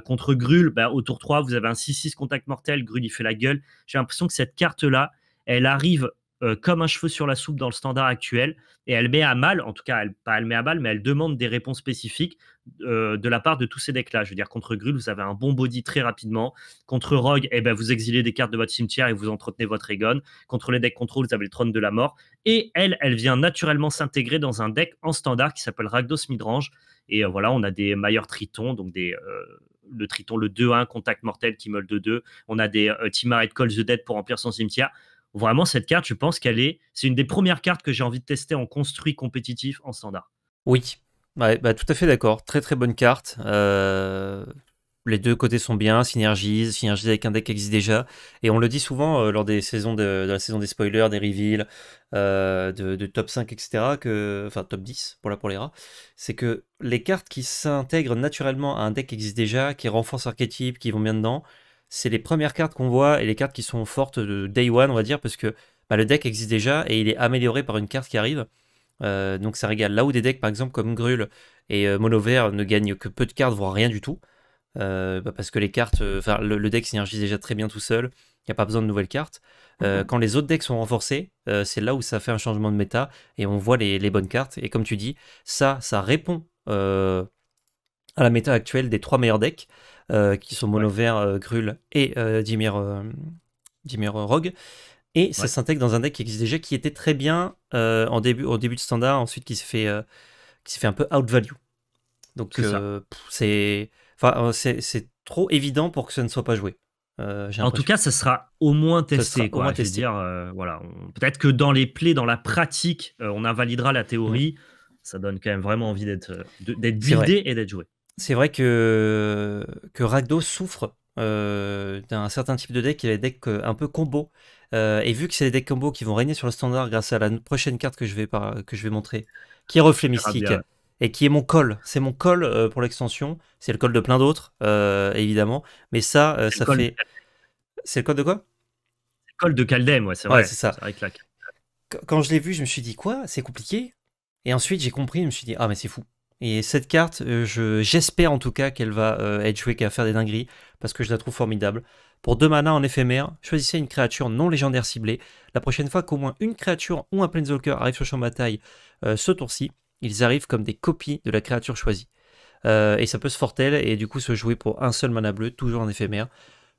contre Grul, bah, au tour 3, vous avez un 6-6 contact mortel. Grul, il fait la gueule. J'ai l'impression que cette carte-là, elle arrive euh, comme un cheveu sur la soupe dans le standard actuel. Et elle met à mal, en tout cas, elle, pas elle met à mal, mais elle demande des réponses spécifiques euh, de la part de tous ces decks-là. Je veux dire, contre Grul, vous avez un bon body très rapidement. Contre Rogue, et eh ben, vous exilez des cartes de votre cimetière et vous entretenez votre Egon. Contre les decks contrôle, vous avez le trône de la mort. Et elle, elle vient naturellement s'intégrer dans un deck en standard qui s'appelle ragdos Midrange. Et euh, voilà, on a des meilleurs tritons donc des le Triton, le 2-1, Contact Mortel qui meule 2-2. On a des euh, Timar et Call the Dead pour remplir son cimetière. Vraiment, cette carte, je pense qu'elle est. C'est une des premières cartes que j'ai envie de tester en construit compétitif en standard. Oui, bah, tout à fait d'accord. Très très bonne carte. Euh, les deux côtés sont bien, synergisent, synergisent avec un deck qui existe déjà. Et on le dit souvent euh, lors des saisons de, la saison des spoilers, des reveals, euh, de, top 5, etc., que, enfin top 10 pour la pour les rats, c'est que les cartes qui s'intègrent naturellement à un deck qui existe déjà, qui renforcent l'archétype, qui vont bien dedans, c'est les premières cartes qu'on voit et les cartes qui sont fortes de day one, on va dire, parce que bah, le deck existe déjà et il est amélioré par une carte qui arrive. Euh, donc ça régale. Là où des decks, par exemple, comme Grul et euh, ne gagnent que peu de cartes, voire rien du tout, euh, bah, parce que les cartes, euh, enfin le, deck synergise déjà très bien tout seul, il n'y a pas besoin de nouvelles cartes. Mhm. quand les autres decks sont renforcés, c'est là où ça fait un changement de méta et on voit les, bonnes cartes. Et comme tu dis, ça, ça répond à la méta actuelle des trois meilleurs decks. Euh, qui sont Monovert, euh, Grul et euh, Dimir, Dimir, Rogue. Et ça s'intègre dans un deck qui existe déjà, qui était très bien en début, au début de standard, ensuite qui s'est fait, qui fait un peu outvalue. Donc c'est enfin, c'est trop évident pour que ce ne soit pas joué. en tout cas, ça sera au moins testé. au moins voilà, peut-être que dans les plays, dans la pratique, on invalidera la théorie. Ça donne quand même vraiment envie d'être d'être buildé et d'être joué c'est vrai que, que souffre euh, d'un certain type de deck, qui est a des decks euh, un peu combo. Euh, et vu que c'est des decks combo qui vont régner sur le standard grâce à la prochaine carte que je vais, que je vais montrer, qui est Reflet Mystique, et qui est mon col. C'est mon col pour l'extension, c'est le col de plein d'autres, évidemment. Mais ça, ça fait... C'est le col de quoi Le col de Caldem, ouais, c'est vrai. c'est ça. Quand je l'ai vu, je me suis dit, quoi C'est compliqué Et ensuite, j'ai compris, je me suis dit, ah mais c'est fou. Et cette carte, euh, j'espère en tout cas qu'elle va euh, être jouée, qu'à faire des dingueries, parce que je la trouve formidable. Pour deux manas en éphémère, choisissez une créature non légendaire ciblée. La prochaine fois qu'au moins une créature ou un Planeswalker arrive sur le champ de bataille ce euh, tour-ci, ils arrivent comme des copies de la créature choisie. et ça peut se fortel et du coup se jouer pour un seul mana bleu, toujours en éphémère.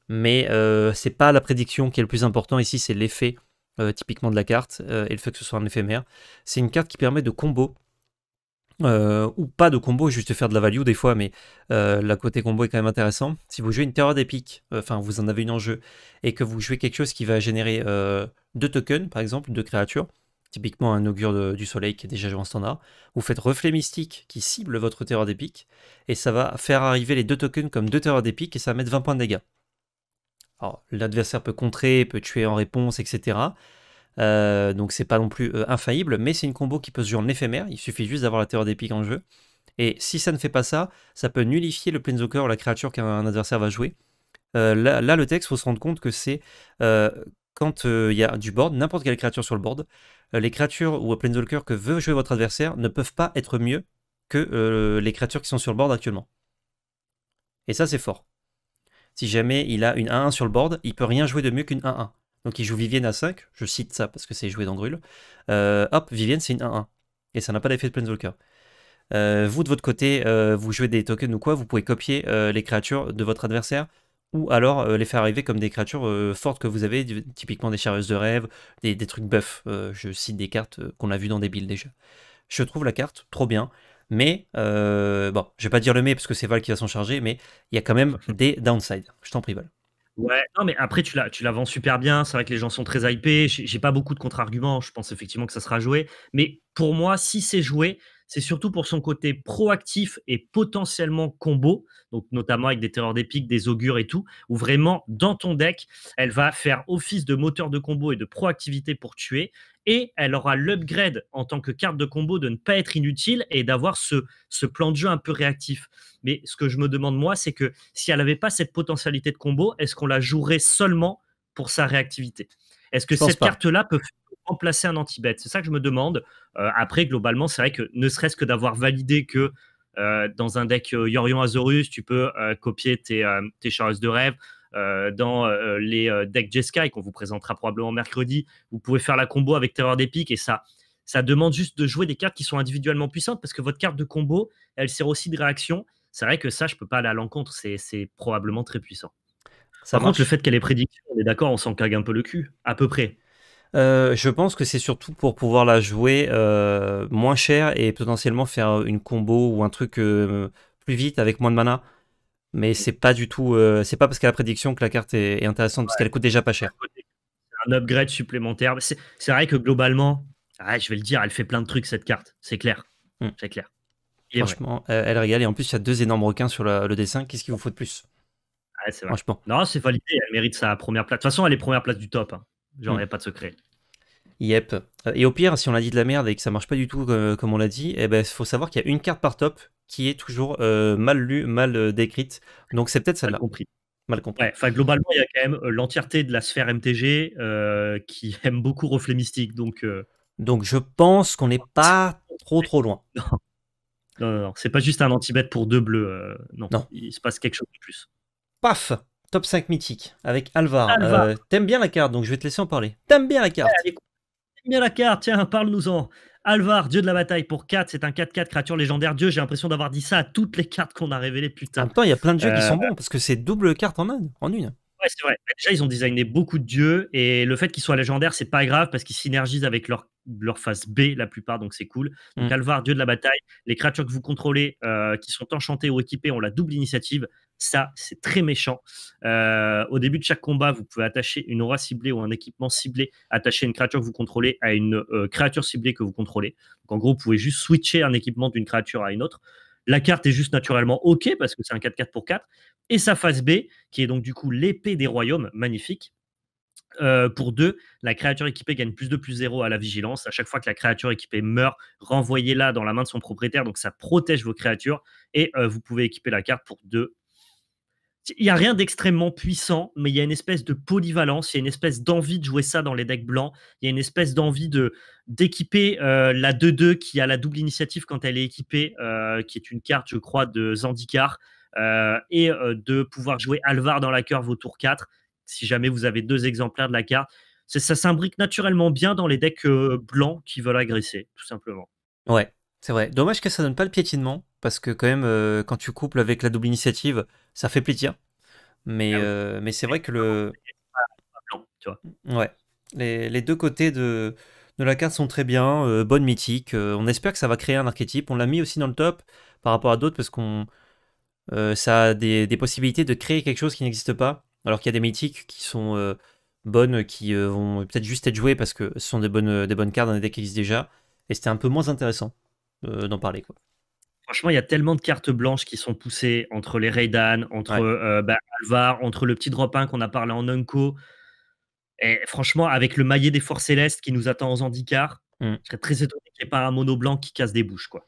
Mais c'est pas la prédiction qui est le plus important ici, c'est l'effet typiquement de la carte et le fait que ce soit en éphémère. C'est une carte qui permet de combo euh, ou pas de combo, juste faire de la value des fois, mais euh, la côté combo est quand même intéressant. Si vous jouez une terreur d'épique, euh, enfin vous en avez une en jeu, et que vous jouez quelque chose qui va générer deux tokens, par exemple, deux créatures, typiquement un augure du soleil qui est déjà joué en standard, vous faites reflet mystique qui cible votre terreur d'épique, et ça va faire arriver les deux tokens comme deux terreurs d'épique, et ça va mettre 20 points de dégâts. Alors l'adversaire peut contrer, peut tuer en réponse, etc. Euh, donc c'est pas non plus euh, infaillible, mais c'est une combo qui peut se jouer en éphémère. Il suffit juste d'avoir la terreur des pics en jeu. Et si ça ne fait pas ça, ça peut nullifier le Planeswalker ou la créature qu'un adversaire va jouer. Euh, là, le texte, faut se rendre compte que c'est quand il y a du board, n'importe quelle créature sur le board, les créatures ou Planeswalker que veut jouer votre adversaire ne peuvent pas être mieux que les créatures qui sont sur le board actuellement. Et ça, c'est fort. Si jamais il a une 1-1 sur le board, il peut rien jouer de mieux qu'une 1-1. Donc il joue Vivienne à 5, je cite ça parce que c'est joué dans Grul. Euh, hop, Vivienne c'est une 1-1. Et ça n'a pas d'effet de Planeswalker. Euh, vous de votre côté, euh, vous jouez des tokens ou quoi, vous pouvez copier les créatures de votre adversaire ou alors les faire arriver comme des créatures fortes que vous avez, typiquement des chariots de rêve, des, trucs buffs. je cite des cartes qu'on a vues dans des builds déjà. Je trouve la carte trop bien. Mais, bon, je vais pas dire le mais parce que c'est Val qui va s'en charger, mais il y a quand même des downsides. Je t'en prie, Val. Ouais, non, mais après, tu la, tu la vends super bien. C'est vrai que les gens sont très hypés. J'ai pas beaucoup de contre-arguments. Je pense effectivement que ça sera joué. Mais pour moi, si c'est joué, c'est surtout pour son côté proactif et potentiellement combo, donc notamment avec des terreurs d'épique, des augures et tout, où vraiment dans ton deck, elle va faire office de moteur de combo et de proactivité pour tuer et elle aura l'upgrade en tant que carte de combo de ne pas être inutile et d'avoir ce, plan de jeu un peu réactif. Mais ce que je me demande moi, c'est que si elle n'avait pas cette potentialité de combo, est-ce qu'on la jouerait seulement pour sa réactivité Est-ce que cette carte-là peut remplacer un anti-bet C'est ça que je me demande. Euh, après, globalement, c'est vrai que ne serait-ce que d'avoir validé que euh, dans un deck euh, Yorion Azorus, tu peux copier tes, tes de Rêve, euh, dans euh, les euh, decks Jeskai qu'on vous présentera probablement mercredi. Vous pouvez faire la combo avec Terreur des Pics et ça, ça demande juste de jouer des cartes qui sont individuellement puissantes parce que votre carte de combo, elle sert aussi de réaction. C'est vrai que ça, je peux pas aller à l'encontre. C'est probablement très puissant. Ça Par contre, le fait qu'elle est prédiction, on est d'accord, on s'en cague un peu le cul, à peu près. je pense que c'est surtout pour pouvoir la jouer moins cher et potentiellement faire une combo ou un truc plus vite avec moins de mana mais c'est pas du tout. Euh, c'est pas parce qu'elle a la prédiction que la carte est, intéressante, parce qu'elle coûte déjà pas cher. Un upgrade supplémentaire. C'est vrai que globalement, ah, je vais le dire, elle fait plein de trucs cette carte. C'est clair. Mm. C'est clair. Franchement, euh, elle régale. Et en plus, il y a deux énormes requins sur le dessin. Qu'est-ce qu'il vous faut de plus Franchement. Non, c'est validé. Elle mérite sa première place. De toute façon, elle est première place du top. Hein. Genre, il mm. a pas de secret. Yep. Et au pire, si on a dit de la merde et que ça marche pas du tout euh, comme on l'a dit, eh ben, faut savoir qu'il y a une carte par top qui est toujours euh, mal lue, mal euh, décrite. Donc c'est peut-être celle-là. Mal compris. Mal compris. Enfin globalement, il y a quand même l'entièreté de la sphère MTG qui aime beaucoup reflet mystique. Donc, donc je pense qu'on n'est pas trop trop loin. Non, non, non, c'est pas juste un anti-bet pour deux bleus. non. il se passe quelque chose de plus. Paf Top 5 mythique avec Alvar. Alvar. T'aimes bien la carte, donc je vais te laisser en parler. T'aimes bien la carte la carte, tiens, parle-nous-en. Alvar, dieu de la bataille pour 4, c'est un 4-4 créature légendaire. Dieu, j'ai l'impression d'avoir dit ça à toutes les cartes qu'on a révélées, putain. En même temps, il y a plein de dieux qui sont euh, bons parce que c'est double carte en en une. Ouais, c'est vrai. Bah, déjà, ils ont designé beaucoup de dieux et le fait qu'ils soient légendaires, c'est pas grave parce qu'ils synergisent avec leur, leur phase B la plupart, donc c'est cool. Donc, mm. Alvar, dieu de la bataille, les créatures que vous contrôlez euh, qui sont enchantées ou équipées ont la double initiative. Ça, c'est très méchant. Euh, au début de chaque combat, vous pouvez attacher une aura ciblée ou un équipement ciblé, attacher une créature que vous contrôlez à une euh, créature ciblée que vous contrôlez. Donc en gros, vous pouvez juste switcher un équipement d'une créature à une autre. La carte est juste naturellement OK parce que c'est un 4-4 pour 4. Et sa phase B, qui est donc du coup l'épée des royaumes, magnifique. Euh, pour deux, la créature équipée gagne plus de plus 0 à la vigilance. À chaque fois que la créature équipée meurt, renvoyez-la dans la main de son propriétaire. Donc ça protège vos créatures. Et vous pouvez équiper la carte pour deux il n'y a rien d'extrêmement puissant, mais il y a une espèce de polyvalence, il y a une espèce d'envie de jouer ça dans les decks blancs, il y a une espèce d'envie de d'équiper euh, la 2-2 qui a la double initiative quand elle est équipée, euh, qui est une carte, je crois, de Zandikar, euh, et de pouvoir jouer Alvar dans la curve au tour 4, si jamais vous avez deux exemplaires de la carte. Ça s'imbrique naturellement bien dans les decks blancs qui veulent agresser, tout simplement. Ouais, c'est vrai. Dommage que ça ne donne pas le piétinement, parce que quand même, euh, quand tu couples avec la double initiative, ça fait plaisir. Mais, ah euh, mais c'est vrai que le... Ouais. Les, deux côtés de, de, la carte sont très bien, euh, bonne mythique. on espère que ça va créer un archétype. On l'a mis aussi dans le top par rapport à d'autres parce qu'on ça a des, possibilités de créer quelque chose qui n'existe pas. Alors qu'il y a des mythiques qui sont bonnes, qui vont peut-être juste être jouées parce que ce sont des bonnes, des bonnes cartes dans des decks qui existent déjà. Et c'était un peu moins intéressant d'en parler. quoi. Franchement, il y a tellement de cartes blanches qui sont poussées entre les Raidan, entre euh, bah, Alvar, entre le petit drop 1 qu'on a parlé en Unco. Et franchement, avec le maillet des Forces Célestes qui nous attend aux handicaps, mm. je serais très étonné qu'il n'y ait pas un mono blanc qui casse des bouches. quoi.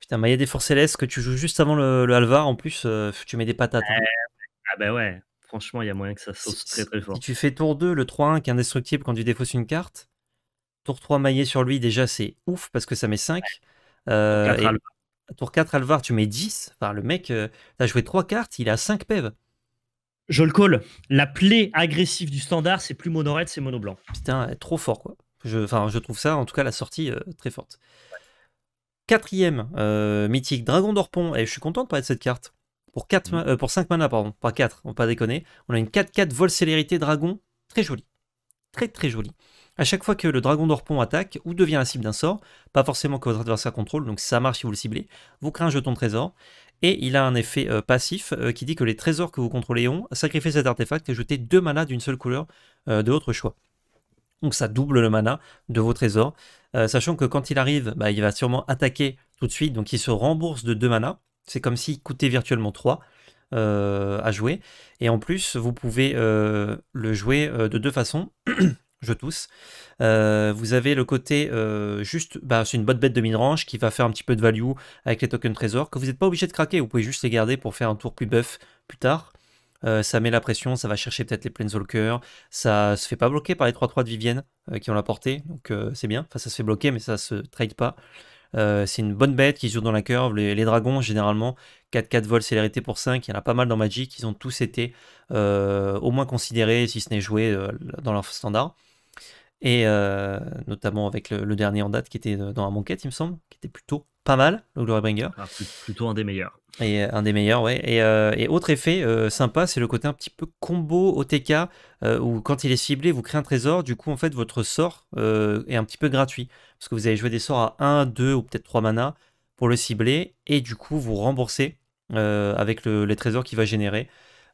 Putain, maillet des Forces Célestes que tu joues juste avant le, Alvar, en plus, euh, tu mets des patates. Hein. ah bah ouais, franchement, il y a moyen que ça saute très très fort. Si tu fais tour 2, le 3-1 qui est indestructible quand tu défausses une carte, tour 3 maillet sur lui, déjà c'est ouf parce que ça met 5 tour 4 Alvar, tu mets 10. Enfin, le mec, euh, t'as joué 3 cartes, il a 5 PEV. Je le colle. La plaie agressive du standard, c'est plus mono red, c'est mono blanc. Putain, trop fort, quoi. Je, enfin, je trouve ça, en tout cas, la sortie euh, très forte. Quatrième euh, mythique, Dragon d'Orpon. Et eh, je suis content de parler de cette carte. Pour, 4 euh, pour 5 mana, pardon, pas 4, on va pas déconner. On a une 4-4 vol célérité dragon, très jolie. Très très jolie. À chaque fois que le dragon d'Orpon attaque ou devient la cible d'un sort, pas forcément que votre adversaire contrôle, donc ça marche si vous le ciblez, vous créez un jeton trésor, et il a un effet euh, passif euh, qui dit que les trésors que vous contrôlez ont, sacrifié cet artefact et jeté deux manas d'une seule couleur euh, de votre choix. Donc ça double le mana de vos trésors, sachant que quand il arrive, bah, il va sûrement attaquer tout de suite, donc il se rembourse de deux manas, c'est comme s'il coûtait virtuellement 3. à jouer et en plus vous pouvez le jouer de deux façons je tousse. Euh, vous avez le côté euh, juste, bah, c'est une bonne bête de midrange qui va faire un petit peu de value avec les tokens trésors que vous n'êtes pas obligé de craquer, vous pouvez juste les garder pour faire un tour plus buff plus tard. Euh, ça met la pression, ça va chercher peut-être les Planeswalkers, ça se fait pas bloquer par les 3-3 de Vivienne qui ont la portée, donc c'est bien. Enfin, ça se fait bloquer, mais ça se trade pas. c'est une bonne bête qui joue dans la curve. Les, les dragons, généralement, 4-4 vols célérité pour 5, il y en a pas mal dans Magic, ils ont tous été au moins considérés, si ce n'est joué dans leur standard et euh, notamment avec le, dernier en date qui était euh, dans la Monquette, il me semble, qui était plutôt pas mal, le Glorybringer. bringer ah, plutôt un des meilleurs. Et euh, un des meilleurs, ouais. Et, autre effet sympa, c'est le côté un petit peu combo OTK, où quand il est ciblé, vous créez un trésor, du coup, en fait, votre sort est un petit peu gratuit, parce que vous allez jouer des sorts à 1, 2 ou peut-être 3 mana pour le cibler, et du coup, vous remboursez avec les trésors qu'il va générer.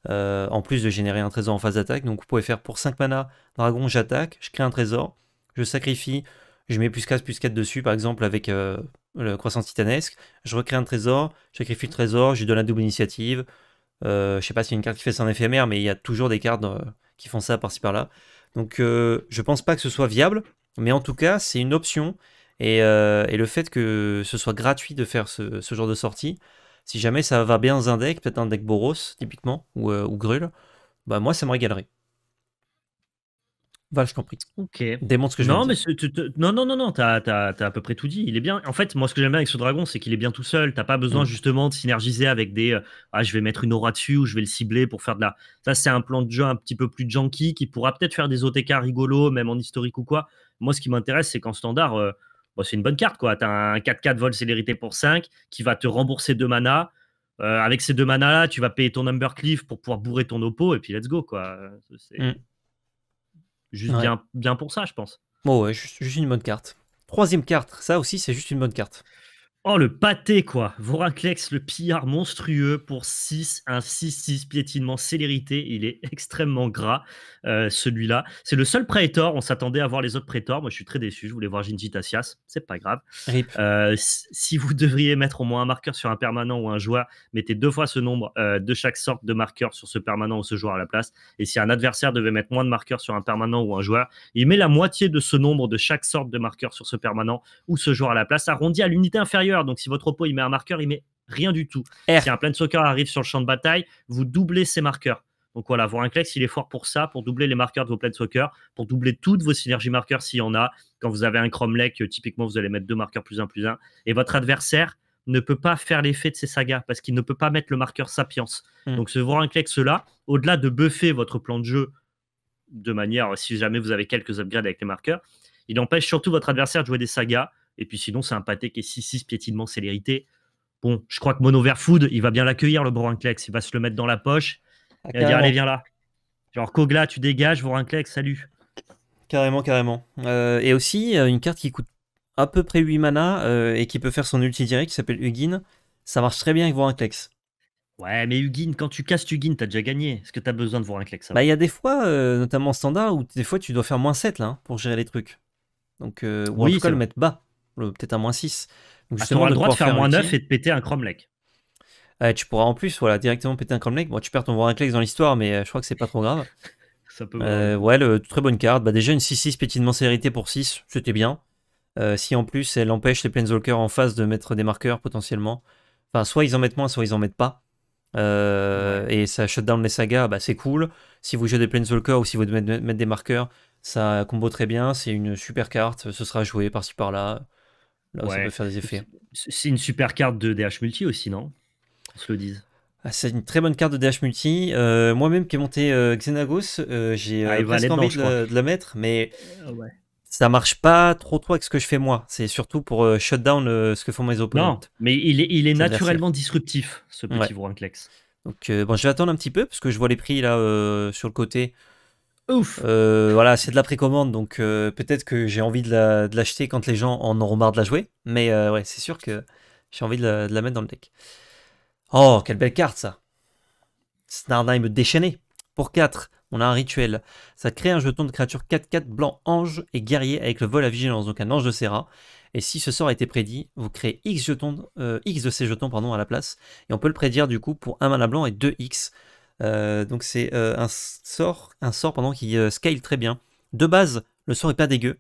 Euh, en plus de générer un trésor en phase d'attaque. Donc vous pouvez faire pour 5 mana, dragon, j'attaque, je crée un trésor, je sacrifie, je mets plus 4, plus 4 dessus, par exemple avec la euh, le croissant titanesque, je recrée un trésor, je sacrifie le trésor, je lui donne la double initiative. Euh, je sais pas si une carte qui fait ça en éphémère, mais il y a toujours des cartes euh, qui font ça par-ci par-là. Donc je pense pas que ce soit viable, mais en tout cas c'est une option. Et, le fait que ce soit gratuit de faire ce genre de sortie, si jamais ça va bien dans un deck, peut-être un deck Boros typiquement, ou, euh, Grul, bah moi ça me régalerait. Voilà, je comprends. Ok. Démontre ce que je non, mais non, non, non, non, t'as as, à peu près tout dit. Il est bien. En fait, moi, ce que j'aime bien avec ce dragon, c'est qu'il est bien tout seul. T'as pas besoin mm. justement de synergiser avec des. Euh, ah, je vais mettre une aura dessus ou je vais le cibler pour faire de la. Ça, c'est un plan de jeu un petit peu plus junky, qui pourra peut-être faire des OTK rigolos, même en historique ou quoi. Moi, ce qui m'intéresse, c'est qu'en standard, euh, c'est une bonne carte. Tu as un 4-4 vol célérité pour 5 qui va te rembourser 2 mana. Euh, avec ces deux manas là, tu vas payer ton number Cliff pour pouvoir bourrer ton Oppo et puis let's go quoi. C'est mm. juste bien, pour ça, je pense. Bon, ouais, juste, juste une bonne carte. Troisième carte, ça aussi, c'est juste une bonne carte. Oh, le pâté, quoi. Voraclex, le pillard monstrueux pour 6, un 6-6 piétinement, célérité. Il est extrêmement gras, euh, celui-là. C'est le seul Prétor. On s'attendait à voir les autres Prétors. Moi, je suis très déçu. Je voulais voir Gingitasias. C'est pas grave. Euh, si vous devriez mettre au moins un marqueur sur un permanent ou un joueur, mettez deux fois ce nombre euh, de chaque sorte de marqueur sur ce permanent ou ce joueur à la place. Et si un adversaire devait mettre moins de marqueurs sur un permanent ou un joueur, il met la moitié de ce nombre de chaque sorte de marqueur sur ce permanent ou ce joueur à la place, arrondi à l'unité inférieure donc, si votre oppo il met un marqueur, il met rien du tout. Si un plein de soccer arrive sur le champ de bataille, vous doublez ses marqueurs. Donc voilà, Vorinclex, il est fort pour ça, pour doubler les marqueurs de vos plein de soccer, pour doubler toutes vos synergies marqueurs s'il y en a. Quand vous avez un Cromlech, euh, typiquement, vous allez mettre deux marqueurs plus un plus un. Et votre adversaire ne peut pas faire l'effet de ces sagas parce qu'il ne peut pas mettre le marqueur Sapiens. Hmm. Donc ce vorinclex cela au-delà de buffer votre plan de jeu de manière, si jamais vous avez quelques upgrades avec les marqueurs, il empêche surtout votre adversaire de jouer des sagas et puis sinon, c'est un pâté qui est 6-6, piétinement, célérité. Bon, je crois que Mono Food, il va bien l'accueillir, le Vorinclex. Il va se le mettre dans la poche. Ah, il va dire Allez, viens là. Genre, Kogla, tu dégages, Vorinclex, salut. Carrément, carrément. Euh, et aussi, une carte qui coûte à peu près 8 mana euh, et qui peut faire son ulti direct qui s'appelle Hugin. Ça marche très bien avec Vorinclex. Ouais, mais Hugin, quand tu casses Hugin, t'as déjà gagné. Est-ce que t'as besoin de voir un Bah, il y a des fois, euh, notamment en standard, où des fois tu dois faire moins 7 là, hein, pour gérer les trucs. Donc, ou en le mettre bas. Euh, peut-être un moins 6. tu auras le droit de faire, moins 9 et de péter un cromlech. tu pourras en plus voilà, directement péter un cromlech. Bon, tu perds ton Warclex dans l'histoire, mais euh, je crois que c'est pas trop grave. Euh, ouais, très bonne carte. Bah, déjà, une 6-6 pétinement célérité pour 6, c'était bien. si en plus elle empêche les Planeswalkers en face de mettre des marqueurs potentiellement, enfin, soit ils en mettent moins, soit ils en mettent pas. et ça shut down les sagas, bah, c'est cool. Si vous jouez des Planeswalkers ou si vous mettez des marqueurs, ça combo très bien. C'est une super carte. Ce sera joué par-ci par-là faire des effets. C'est une super carte de DH multi aussi, non On se le dise. Ah, c'est une très bonne carte de DH multi. Euh, moi-même qui ai monté euh, Xenagos, euh, j'ai ah, presque envie de, la mettre, mais ça marche pas trop trop avec ce que je fais moi. C'est surtout pour shutdown ce que font mes opponents. Non, mais il est, il est naturellement disruptif, ce petit ouais. Donc bon, je vais attendre un petit peu, parce que je vois les prix là sur le côté. Ouf. Euh, voilà, c'est de la précommande, donc euh, peut-être que j'ai envie de l'acheter quand les gens en auront marre de la jouer. Mais euh, ouais, c'est sûr que j'ai envie de la, mettre dans le deck. Oh, quelle belle carte ça me déchaîné. Pour 4, on a un rituel. Ça crée un jeton de créature 4-4 blanc ange et guerrier avec le vol à vigilance, donc un ange de Serra. Et si ce sort a été prédit, vous créez X, jetons, X de ces jetons pardon, à la place. Et on peut le prédire du coup pour un mana blanc et 2 X. Euh, donc c'est euh, un sort, un sort pendant qui euh, scale très bien. De base, le sort est pas dégueu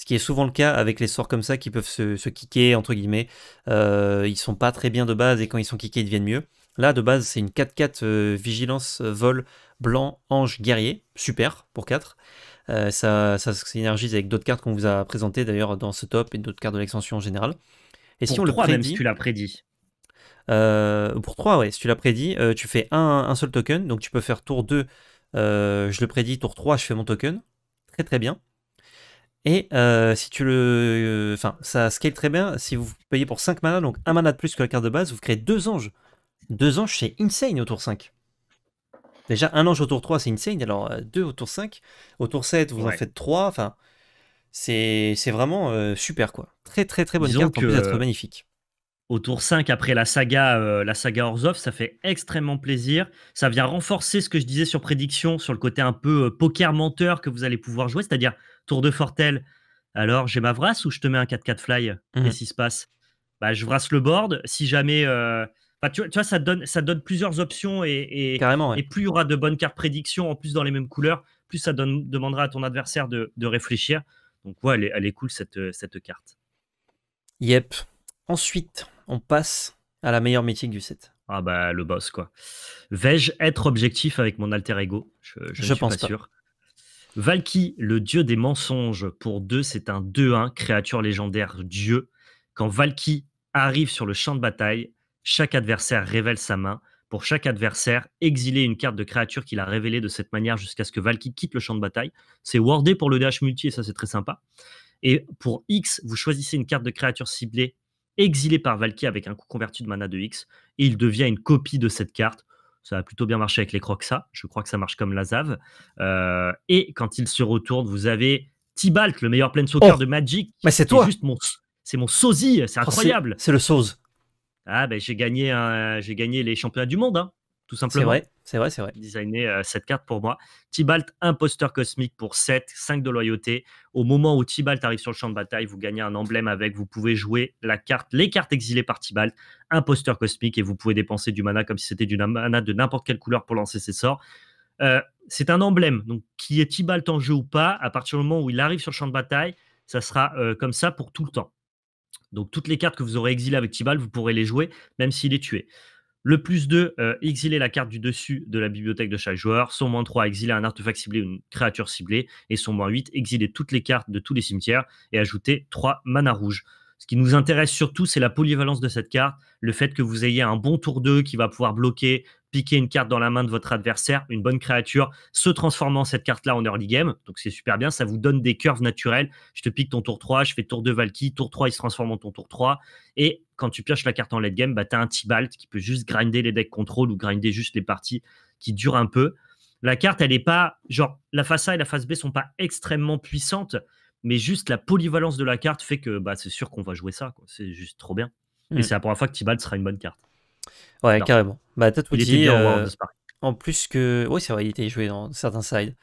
ce qui est souvent le cas avec les sorts comme ça qui peuvent se, se kicker entre guillemets. ils sont pas très bien de base et quand ils sont kickés ils deviennent mieux. Là de base c'est une 4-4 vigilance vol blanc ange guerrier, super pour 4. ça, ça synergise avec d'autres cartes qu'on vous a présentées d'ailleurs dans ce top et d'autres cartes de l'extension en général. Et si on le même si tu l'as prédit. Euh, pour 3, ouais, si tu l'as prédit, euh, tu fais un, seul token. Donc tu peux faire tour 2, euh, je le prédis, tour 3, je fais mon token. Très très bien. Et si tu le. Enfin, ça scale très bien. Si vous payez pour 5 manas donc 1 mana de plus que la carte de base, vous créez 2 anges. 2 anges, c'est insane au tour 5. Déjà, un ange au tour 3, c'est insane. Alors, 2 au tour 5. Au tour 7, vous en faites 3. Enfin, c'est vraiment super, quoi. Très, très, très bonne carte. en plus d'être magnifique au tour 5 après la saga, euh, la saga Orzov. Ça fait extrêmement plaisir. Ça vient renforcer ce que je disais sur prédiction, sur le côté un peu euh, poker menteur que vous allez pouvoir jouer, c'est-à-dire tour de Fortel. Alors, j'ai ma vrasse ou je te mets un 4-4 fly Et mhm. Qu'est-ce qui se passe bah, Je vrasse le board. Si jamais. Euh, tu, vois, ça donne, ça donne plusieurs options et, Carrément, et plus il y aura de bonnes cartes prédiction en plus dans les mêmes couleurs, plus ça donne, demandera à ton adversaire de, réfléchir. Donc, ouais, elle est, cool cette carte. Yep. Ensuite, on passe à la meilleure mythique du set. Ah bah le boss quoi. Vais-je être objectif avec mon alter ego Je, suis pense pas, sûr. Valky, le dieu des mensonges pour 2, c'est un 2-1, créature légendaire dieu. Quand Valky arrive sur le champ de bataille, chaque adversaire révèle sa main. Pour chaque adversaire, exiler une carte de créature qu'il a révélée de cette manière jusqu'à ce que Valky quitte le champ de bataille. C'est wardé pour le DH multi et ça c'est très sympa. Et pour X, vous choisissez une carte de créature ciblée exilé par Valkyrie avec un coup converti de mana de X, et il devient une copie de cette carte. Ça a plutôt bien marché avec les Croxa, je crois que ça marche comme Lazav euh, et quand il se retourne, vous avez Tibalt, le meilleur planeswalker oh, de Magic. c'est juste mon, C'est mon sosie, c'est oh, incroyable. c'est le sos Ah ben j'ai gagné, j'ai gagné les championnats du monde. Hein tout simplement. C'est vrai, c'est vrai, c'est vrai. Designer euh, cette carte pour moi. Tibalt, imposteur cosmique pour 7, 5 de loyauté. Au moment où Tibalt arrive sur le champ de bataille, vous gagnez un emblème avec, vous pouvez jouer la carte, les cartes exilées par Tibalt, imposteur cosmique, et vous pouvez dépenser du mana comme si c'était du mana de n'importe quelle couleur pour lancer ses sorts. Euh, c'est un emblème, donc qui est Tibalt en jeu ou pas, à partir du moment où il arrive sur le champ de bataille, ça sera euh, comme ça pour tout le temps. Donc toutes les cartes que vous aurez exilées avec Tibalt, vous pourrez les jouer, même s'il est tué. Le plus 2, euh, exiler la carte du dessus de la bibliothèque de chaque joueur. Son moins 3, exiler un artefact ciblé ou une créature ciblée. Et son moins 8, exiler toutes les cartes de tous les cimetières et ajouter 3 mana rouges. Ce qui nous intéresse surtout, c'est la polyvalence de cette carte, le fait que vous ayez un bon tour 2 qui va pouvoir bloquer piquer une carte dans la main de votre adversaire, une bonne créature, se transformant cette carte-là en early game. Donc c'est super bien, ça vous donne des curves naturelles. Je te pique ton tour 3, je fais tour 2 Valkyrie, tour 3 il se transforme en ton tour 3. Et quand tu pioches la carte en late game, bah, tu as un T-Balt qui peut juste grinder les decks contrôle ou grinder juste les parties qui durent un peu. La carte, elle n'est pas, genre, la face A et la face B sont pas extrêmement puissantes, mais juste la polyvalence de la carte fait que bah, c'est sûr qu'on va jouer ça. C'est juste trop bien. Et mm. c'est la première fois que t sera une bonne carte. Ouais, carrément. Bah, t'as tout dit. en plus que. Oui, c'est vrai, il était joué dans certains sides.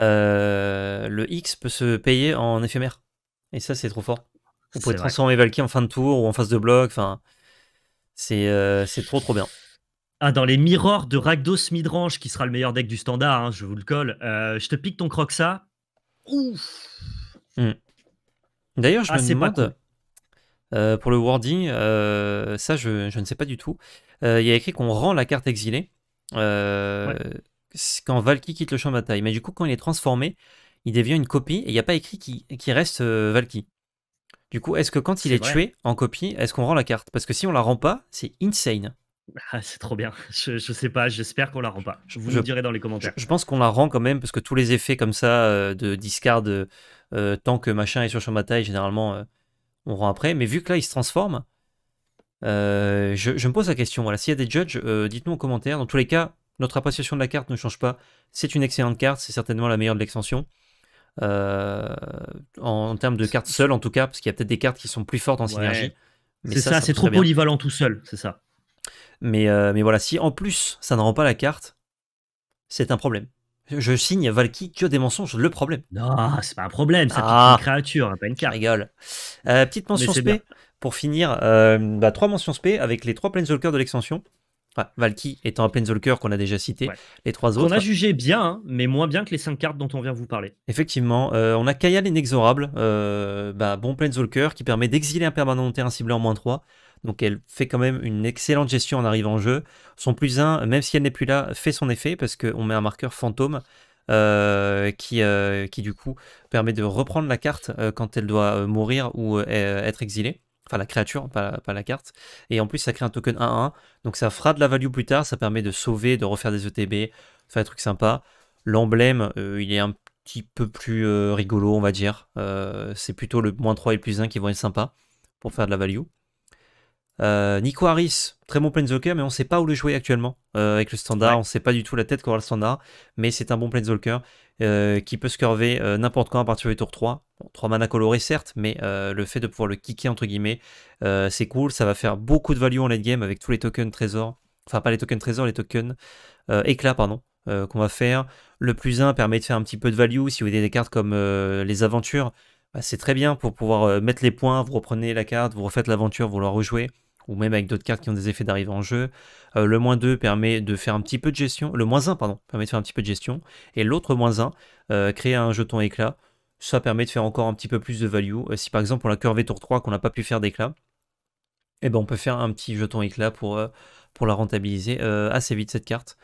Euh, le X peut se payer en éphémère. Et ça, c'est trop fort. On pouvez transformer Valkyrie en fin de tour ou en phase de bloc. Enfin, euh, c'est trop, trop bien. Ah, dans les mirrors de ragdos Midrange, qui sera le meilleur deck du standard, hein, je vous le colle. Euh, je te pique ton Croxa. Ouf! Hmm. D'ailleurs, je ah, me demande. Euh, pour le wording, euh, ça je, je, ne sais pas du tout. Euh, il y a écrit qu'on rend la carte exilée quand Valky quitte le champ de bataille. Mais du coup, quand il est transformé, il devient une copie et il n'y a pas écrit qui, reste Valky. Du coup, est-ce que quand il est, tué en copie, est-ce qu'on rend la carte Parce que si on la rend pas, c'est insane. Ah, c'est trop bien. Je, je sais pas, j'espère qu'on la rend pas. Je vous le dirai dans les commentaires. Je, pense qu'on la rend quand même parce que tous les effets comme ça de discard, tant que machin est sur champ de bataille, généralement on rend après. Mais vu que là, il se transforme, euh, je, me pose la question. Voilà, s'il y a des judges, euh, dites-nous en commentaire. Dans tous les cas, notre appréciation de la carte ne change pas. C'est une excellente carte, c'est certainement la meilleure de l'extension. Euh, en, termes de cartes seules, en tout cas, parce qu'il y a peut-être des cartes qui sont plus fortes en synergie. C'est ça, ça c'est trop polyvalent tout seul, c'est ça. Mais, mais voilà, si en plus ça ne rend pas la carte, c'est un problème. Je signe Valky que des mensonges, le problème. Non, c'est pas un problème, c'est ah. une créature, pas une carte. Euh, petite mention SP pour finir, euh, bah, trois mentions SP avec les trois Planeswalkers de l'extension. Valkyrie Valky étant un Planeswalker qu'on a déjà cité, les trois autres. On a jugé bien, hein, mais moins bien que les cinq cartes dont on vient vous parler. Effectivement, euh, on a Kayal Inexorable, bah, bon Planeswalker qui permet d'exiler un permanent terrain ciblé en moins 3. Donc elle fait quand même une excellente gestion en arrivant en jeu. Son plus 1, même si elle n'est plus là, fait son effet parce qu'on met un marqueur fantôme euh, qui, euh, qui du coup permet de reprendre la carte euh, quand elle doit mourir ou être exilée. Enfin la créature, pas, la carte. Et en plus ça crée un token 1-1. Donc ça fera de la value plus tard, ça permet de sauver, de refaire des ETB, faire des trucs sympas. L'emblème, il est un petit peu plus rigolo on va dire. c'est plutôt le moins 3 et le plus 1 qui vont être sympas pour faire de la value. Euh, Nico Harris, très bon planeswalker, mais on ne sait pas où le jouer actuellement euh, avec le standard. On ne sait pas du tout la tête qu'aura le standard, mais c'est un bon planeswalker euh, qui peut se curver n'importe quand à partir du tour 3. Trois 3 mana colorés, certes, mais le fait de pouvoir le kicker, entre guillemets, c'est cool. Ça va faire beaucoup de value en late game avec tous les tokens trésors. Enfin, pas les tokens trésors, les tokens éclats, pardon, qu'on va faire. Le plus 1 permet de faire un petit peu de value. Si vous avez des cartes comme les aventures, bah, c'est très bien pour pouvoir mettre les points. Vous reprenez la carte, vous refaites l'aventure, vous la rejouez ou même avec d'autres cartes qui ont des effets d'arrivée en jeu. Euh, le moins 2 permet de faire un petit peu de gestion, le moins 1 pardon, permet de faire un petit peu de gestion, et l'autre moins 1 euh, créer un jeton éclat, ça permet de faire encore un petit peu plus de value. Euh, si par exemple on a curvé tour 3 qu'on n'a pas pu faire d'éclat, et eh ben on peut faire un petit jeton éclat pour, pour la rentabiliser assez vite cette carte.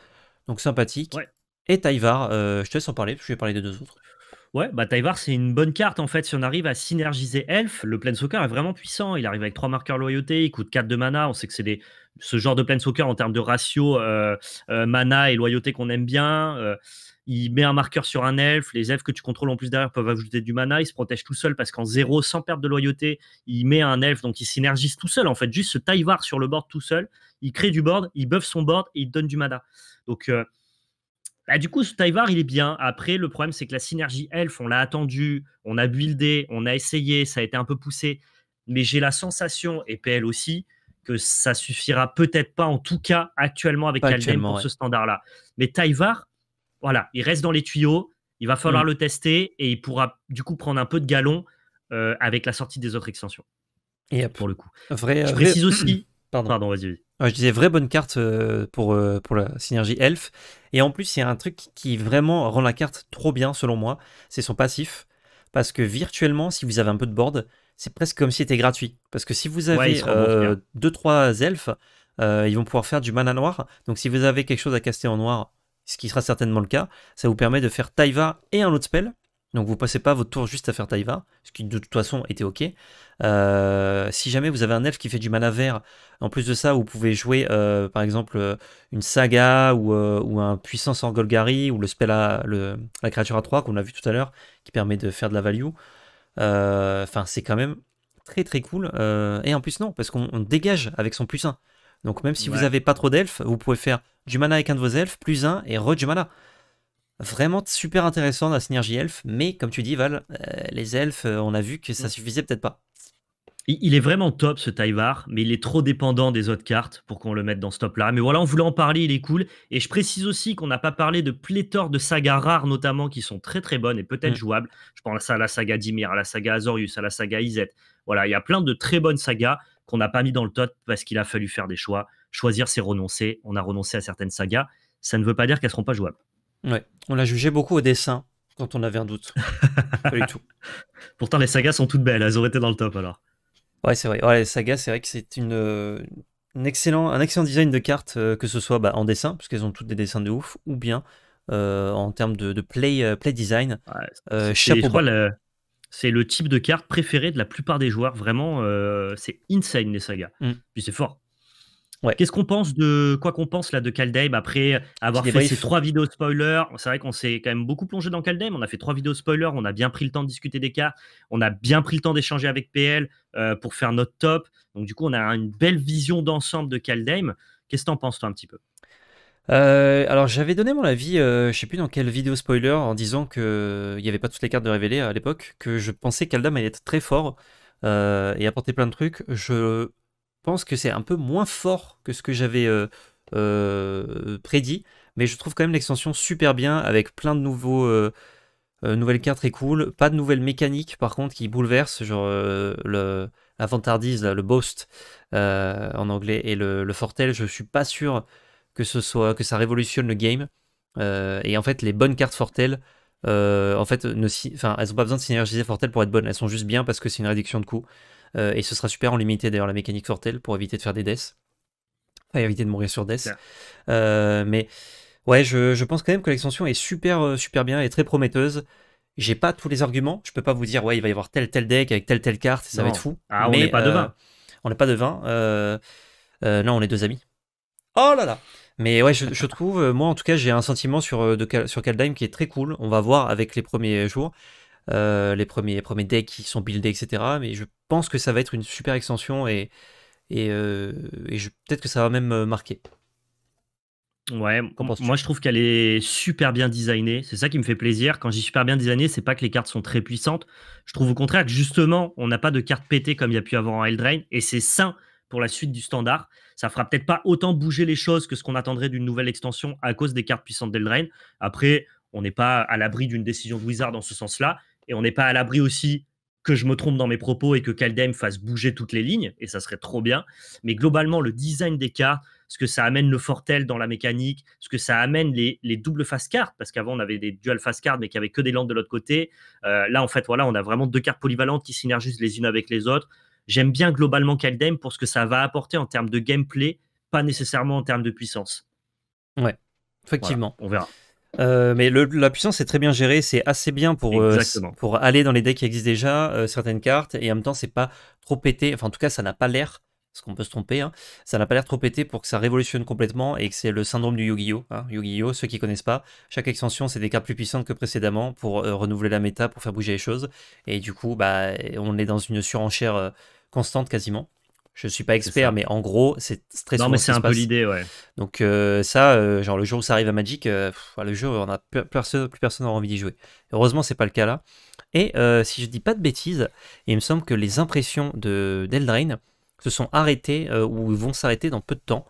Donc sympathique. Et Taïvar, je te laisse en parler, je vais parler des deux autres. Ouais, bah Taivar, c'est une bonne carte en fait. Si on arrive à synergiser Elf, le soccer est vraiment puissant. Il arrive avec trois marqueurs loyauté, il coûte 4 de mana. On sait que c'est ce genre de soccer en termes de ratio euh, euh, mana et loyauté qu'on aime bien. Euh, il met un marqueur sur un Elf. Les elfes que tu contrôles en plus derrière peuvent ajouter du mana. Il se protège tout seul parce qu'en zéro, sans perte de loyauté, il met un Elf. Donc il synergise tout seul en fait. Juste ce Taivar sur le board tout seul. Il crée du board, il buff son board et il donne du mana. Donc bah, du coup, ce Taïvar, il est bien. Après, le problème, c'est que la synergie Elf, on l'a attendu, on a buildé, on a essayé, ça a été un peu poussé. Mais j'ai la sensation, et PL aussi, que ça suffira peut-être pas, en tout cas actuellement avec pour ce standard-là. Mais Taïvar, voilà, il reste dans les tuyaux, il va falloir mm. le tester et il pourra du coup prendre un peu de galon euh, avec la sortie des autres extensions. Et pour le coup. Vrai, Je euh, précise aussi. Pardon, vas y ah, je disais vraie bonne carte euh, pour, euh, pour la synergie elf. Et en plus, il y a un truc qui vraiment rend la carte trop bien selon moi, c'est son passif. Parce que virtuellement, si vous avez un peu de board, c'est presque comme si c'était gratuit. Parce que si vous avez 2-3 euh, elfes, ils vont pouvoir faire du mana noir. Donc si vous avez quelque chose à caster en noir, ce qui sera certainement le cas, ça vous permet de faire Taiva et un autre spell. Donc vous passez pas votre tour juste à faire Taiva, ce qui de toute façon était ok. Euh, si jamais vous avez un elfe qui fait du mana vert, en plus de ça, vous pouvez jouer euh, par exemple euh, une saga ou, un puissance en Golgari ou le spell la créature à 3 qu'on a vu tout à l'heure qui permet de faire de la value. Enfin, c'est quand même très très cool. et en plus, non, parce qu'on dégage avec son plus 1. Donc même si vous n'avez pas trop d'elfes, vous pouvez faire du mana avec un de vos elfes, plus 1 et re du mana. Vraiment super intéressant la synergie Elf mais comme tu dis Val, euh, les elfes, euh, on a vu que ça mm. suffisait peut-être pas. Il est vraiment top ce Taivar, mais il est trop dépendant des autres cartes pour qu'on le mette dans ce top là. Mais voilà, on voulait en parler, il est cool. Et je précise aussi qu'on n'a pas parlé de pléthore de sagas rares, notamment qui sont très très bonnes et peut-être mm. jouables. Je pense à la saga Dimir, à la saga Azorius, à la saga Izet. Voilà, il y a plein de très bonnes sagas qu'on n'a pas mis dans le top parce qu'il a fallu faire des choix. Choisir, c'est renoncer. On a renoncé à certaines sagas. Ça ne veut pas dire qu'elles seront pas jouables. Ouais, on la jugeait beaucoup au dessin quand on avait un doute. tout. Pourtant, les sagas sont toutes belles, elles auraient été dans le top alors. Ouais, c'est vrai. les sagas, c'est vrai que c'est une, euh, excellent, un excellent design de cartes, euh, que ce soit bah, en dessin, puisqu'elles ont toutes des dessins de ouf, ou bien euh, en termes de, play, play design. Ouais, chapeau c'est le type de carte préférée de la plupart des joueurs. Vraiment, c'est insane les sagas. Mm. Puis c'est fort. Qu'est-ce qu'on pense de quoi qu'on pense là de après avoir fait ces trois vidéos spoilers C'est vrai qu'on s'est quand même beaucoup plongé dans Kaldheim. On a fait trois vidéos spoilers, on a bien pris le temps de discuter des cas, on a bien pris le temps d'échanger avec PL euh, pour faire notre top. Donc du coup, on a une belle vision d'ensemble de Kaldheim. Qu'est-ce que t'en penses toi un petit peu euh, alors j'avais donné mon avis, euh, je sais plus dans quelle vidéo spoiler, en disant que il n'y avait pas toutes les cartes de révélées à l'époque, que je pensais qu'Aldam allait être très fort et apporter plein de trucs. Je je pense que c'est un peu moins fort que ce que j'avais euh, euh, prédit, mais je trouve quand même l'extension super bien avec plein de nouveaux euh, nouvelles cartes très cool, pas de nouvelles mécaniques par contre qui bouleversent genre le la vantardise, le boast en anglais et le, fortel, je suis pas sûr que ce soit que ça révolutionne le game. et en fait les bonnes cartes fortel en fait ne enfin elles ont pas besoin de synergiser fortel pour être bonnes, elles sont juste bien parce que c'est une réduction de coût. Euh, et ce sera super en limité d'ailleurs la mécanique Fortel pour éviter de faire des deaths. Enfin, éviter de mourir sur deaths. Euh, mais ouais, je, pense quand même que l'extension est super, euh, super bien et très prometteuse. J'ai pas tous les arguments. Je peux pas vous dire, ouais, il va y avoir tel, tel deck avec telle, telle carte, ça va être fou. Ah, on n'est pas, de vin. on n'est pas de vin. non, on est deux amis. Oh là là! Mais ouais, je, trouve, moi en tout cas, j'ai un sentiment sur, de, sur Kaldheim qui est très cool. On va voir avec les premiers jours. Euh, les, premiers, premiers decks qui sont buildés, etc. Mais je pense que ça va être une super extension et, et, euh, peut-être que ça va même euh, marquer. Ouais, moi je trouve qu'elle est super bien designée. C'est ça qui me fait plaisir. Quand je dis super bien designée, c'est pas que les cartes sont très puissantes. Je trouve au contraire que justement, on n'a pas de cartes pétées comme il y a pu avoir en Eldraine. Et c'est sain pour la suite du standard. Ça fera peut-être pas autant bouger les choses que ce qu'on attendrait d'une nouvelle extension à cause des cartes puissantes d'Eldraine. Après, on n'est pas à l'abri d'une décision de Wizard dans ce sens-là. Et on n'est pas à l'abri aussi que je me trompe dans mes propos et que Kaldem fasse bouger toutes les lignes, et ça serait trop bien. Mais globalement, le design des cartes, ce que ça amène le Fortel dans la mécanique, ce que ça amène les, doubles face cartes, parce qu'avant on avait des dual face cartes mais qui avait que des landes de l'autre côté. Euh, là, en fait, voilà, on a vraiment deux cartes polyvalentes qui synergisent les unes avec les autres. J'aime bien globalement Kaldem pour ce que ça va apporter en termes de gameplay, pas nécessairement en termes de puissance. Ouais, effectivement. on verra. Euh, mais la puissance est très bien gérée, c'est assez bien pour, euh, pour aller dans les decks qui existent déjà, euh, certaines cartes, et en même temps, c'est pas trop pété. Enfin, en tout cas, ça n'a pas l'air, parce qu'on peut se tromper, hein, ça n'a pas l'air trop pété pour que ça révolutionne complètement et que c'est le syndrome du Yu-Gi-Oh! Hein. Yu-Gi-Oh! Ceux qui connaissent pas, chaque extension, c'est des cartes plus puissantes que précédemment pour renouveler la méta, pour faire bouger les choses. Et du coup, bah, on est dans une surenchère constante quasiment. Je suis pas expert, mais en gros, c'est très Non, mais c'est un peu l'idée, ouais. Donc, euh, ça, euh, genre, le jour où ça arrive à Magic, euh, le jour où on a plus, personne, plus personne envie d'y jouer. Heureusement, c'est pas le cas là. Et si je dis pas de bêtises, il me semble que les impressions de d'Eldrain se sont arrêtées ou vont s'arrêter dans peu de temps.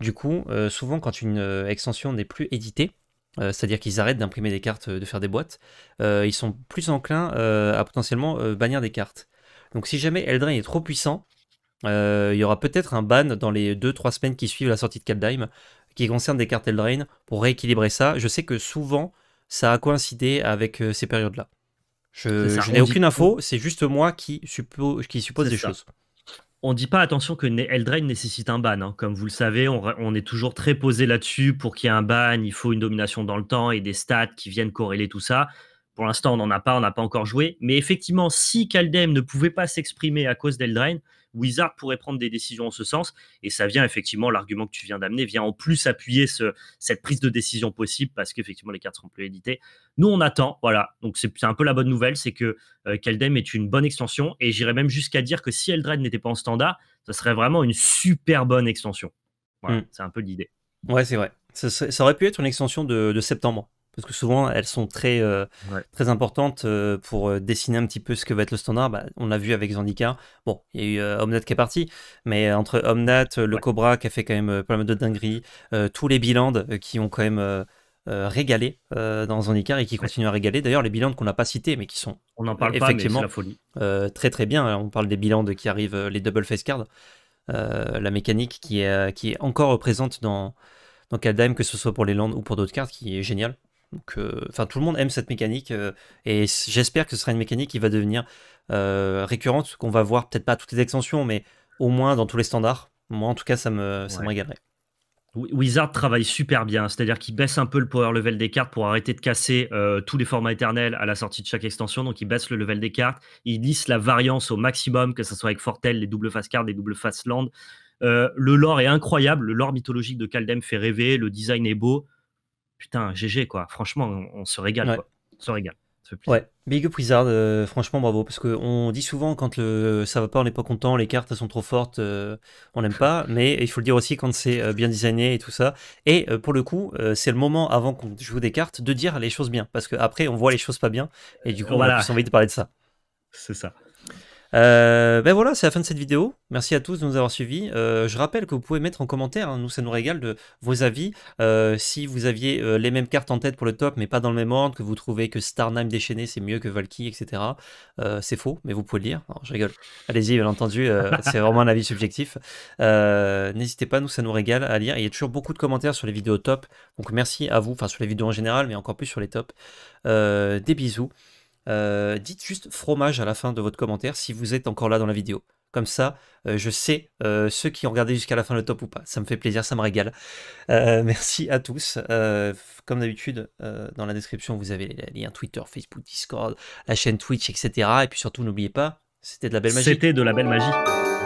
Du coup, souvent, quand une extension n'est plus éditée, c'est-à-dire qu'ils arrêtent d'imprimer des cartes, de faire des boîtes, ils sont plus enclins à potentiellement bannir des cartes. Donc si jamais Eldrain est trop puissant, euh, il y aura peut-être un ban dans les 2-3 semaines qui suivent la sortie de Kaldheim qui concerne des cartes Eldraine pour rééquilibrer ça. Je sais que souvent ça a coïncidé avec euh, ces périodes-là. Je, n'ai aucune info, c'est juste moi qui, qui suppose des choses. On ne dit pas attention que Eldraine nécessite un ban. Hein. Comme vous le savez, on, est toujours très posé là-dessus. Pour qu'il y ait un ban, il faut une domination dans le temps et des stats qui viennent corréler tout ça. Pour l'instant, on n'en a pas, on n'a pas encore joué. Mais effectivement, si Kaldheim ne pouvait pas s'exprimer à cause d'Eldraine, Wizard pourrait prendre des décisions en ce sens. Et ça vient effectivement, l'argument que tu viens d'amener vient en plus appuyer cette prise de décision possible parce qu'effectivement, les cartes seront plus éditées. Nous, on attend. Voilà. Donc, c'est un peu la bonne nouvelle c'est que euh, est une bonne extension. Et j'irais même jusqu'à dire que si Eldred n'était pas en standard, ça serait vraiment une super bonne extension. Hmm. C'est un peu l'idée. Ouais, c'est vrai. Ça, aurait pu être une extension de septembre parce que souvent elles sont très, euh, très importantes euh, pour euh, dessiner un petit peu ce que va être le standard. Bah, on l'a vu avec Zandika. Bon, il y a eu Omnat qui est parti, mais entre Omnat, le Cobra qui a fait quand même pas mal de dingueries, tous les bilans qui ont quand même régalé dans Zandikar et qui continuent à régaler. D'ailleurs, les bilans qu'on n'a pas cités, mais qui sont on en parle effectivement très très bien. on parle des bilans qui arrivent, les double face cards, la mécanique qui est, qui est encore présente dans, dans Kaldheim, que ce soit pour les landes ou pour d'autres cartes, qui est géniale. Euh, enfin, tout le monde aime cette mécanique euh, et j'espère que ce sera une mécanique qui va devenir euh, récurrente, qu'on va voir peut-être pas toutes les extensions, mais au moins dans tous les standards. Moi, en tout cas, ça me, ça régalerait. Wizard travaille super bien, c'est-à-dire qu'il baisse un peu le power level des cartes pour arrêter de casser tous les formats éternels à la sortie de chaque extension. Donc il baisse le level des cartes, il lisse la variance au maximum, que ce soit avec Fortel, les double face cards, les double face land. le lore est incroyable, le lore mythologique de Kaldem fait rêver, le design est beau putain, GG, quoi. Franchement, on, se régale, quoi. On se régale. Ouais, big up Wizard, euh, franchement bravo, parce qu'on dit souvent quand ça va pas, on n'est pas content, les cartes sont trop fortes, euh, on n'aime pas, mais il faut le dire aussi quand c'est euh, bien designé et tout ça. Et pour le coup, c'est le moment avant qu'on joue des cartes de dire les choses bien, parce qu'après on voit les choses pas bien, et du coup on a plus envie de parler de ça. C'est ça. Euh, ben voilà, c'est la fin de cette vidéo. Merci à tous de nous avoir suivis. Euh, je rappelle que vous pouvez mettre en commentaire, hein, nous ça nous régale de vos avis. Euh, si vous aviez les mêmes cartes en tête pour le top, mais pas dans le même ordre, que vous trouvez que Starnheim déchaîné c'est mieux que Valky, etc. c'est faux, mais vous pouvez le lire. je rigole. Allez-y, bien entendu, c'est vraiment un avis subjectif. N'hésitez pas, nous ça nous régale à lire. il y a toujours beaucoup de commentaires sur les vidéos top. Donc merci à vous, enfin sur les vidéos en général, mais encore plus sur les tops. des bisous. Euh, dites juste fromage à la fin de votre commentaire si vous êtes encore là dans la vidéo. Comme ça, euh, je sais euh, ceux qui ont regardé jusqu'à la fin le top ou pas. Ça me fait plaisir, ça me régale. merci à tous. comme d'habitude, dans la description, vous avez les liens Twitter, Facebook, Discord, la chaîne Twitch, etc. Et puis surtout, n'oubliez pas, c'était de la belle magie. C'était de la belle magie.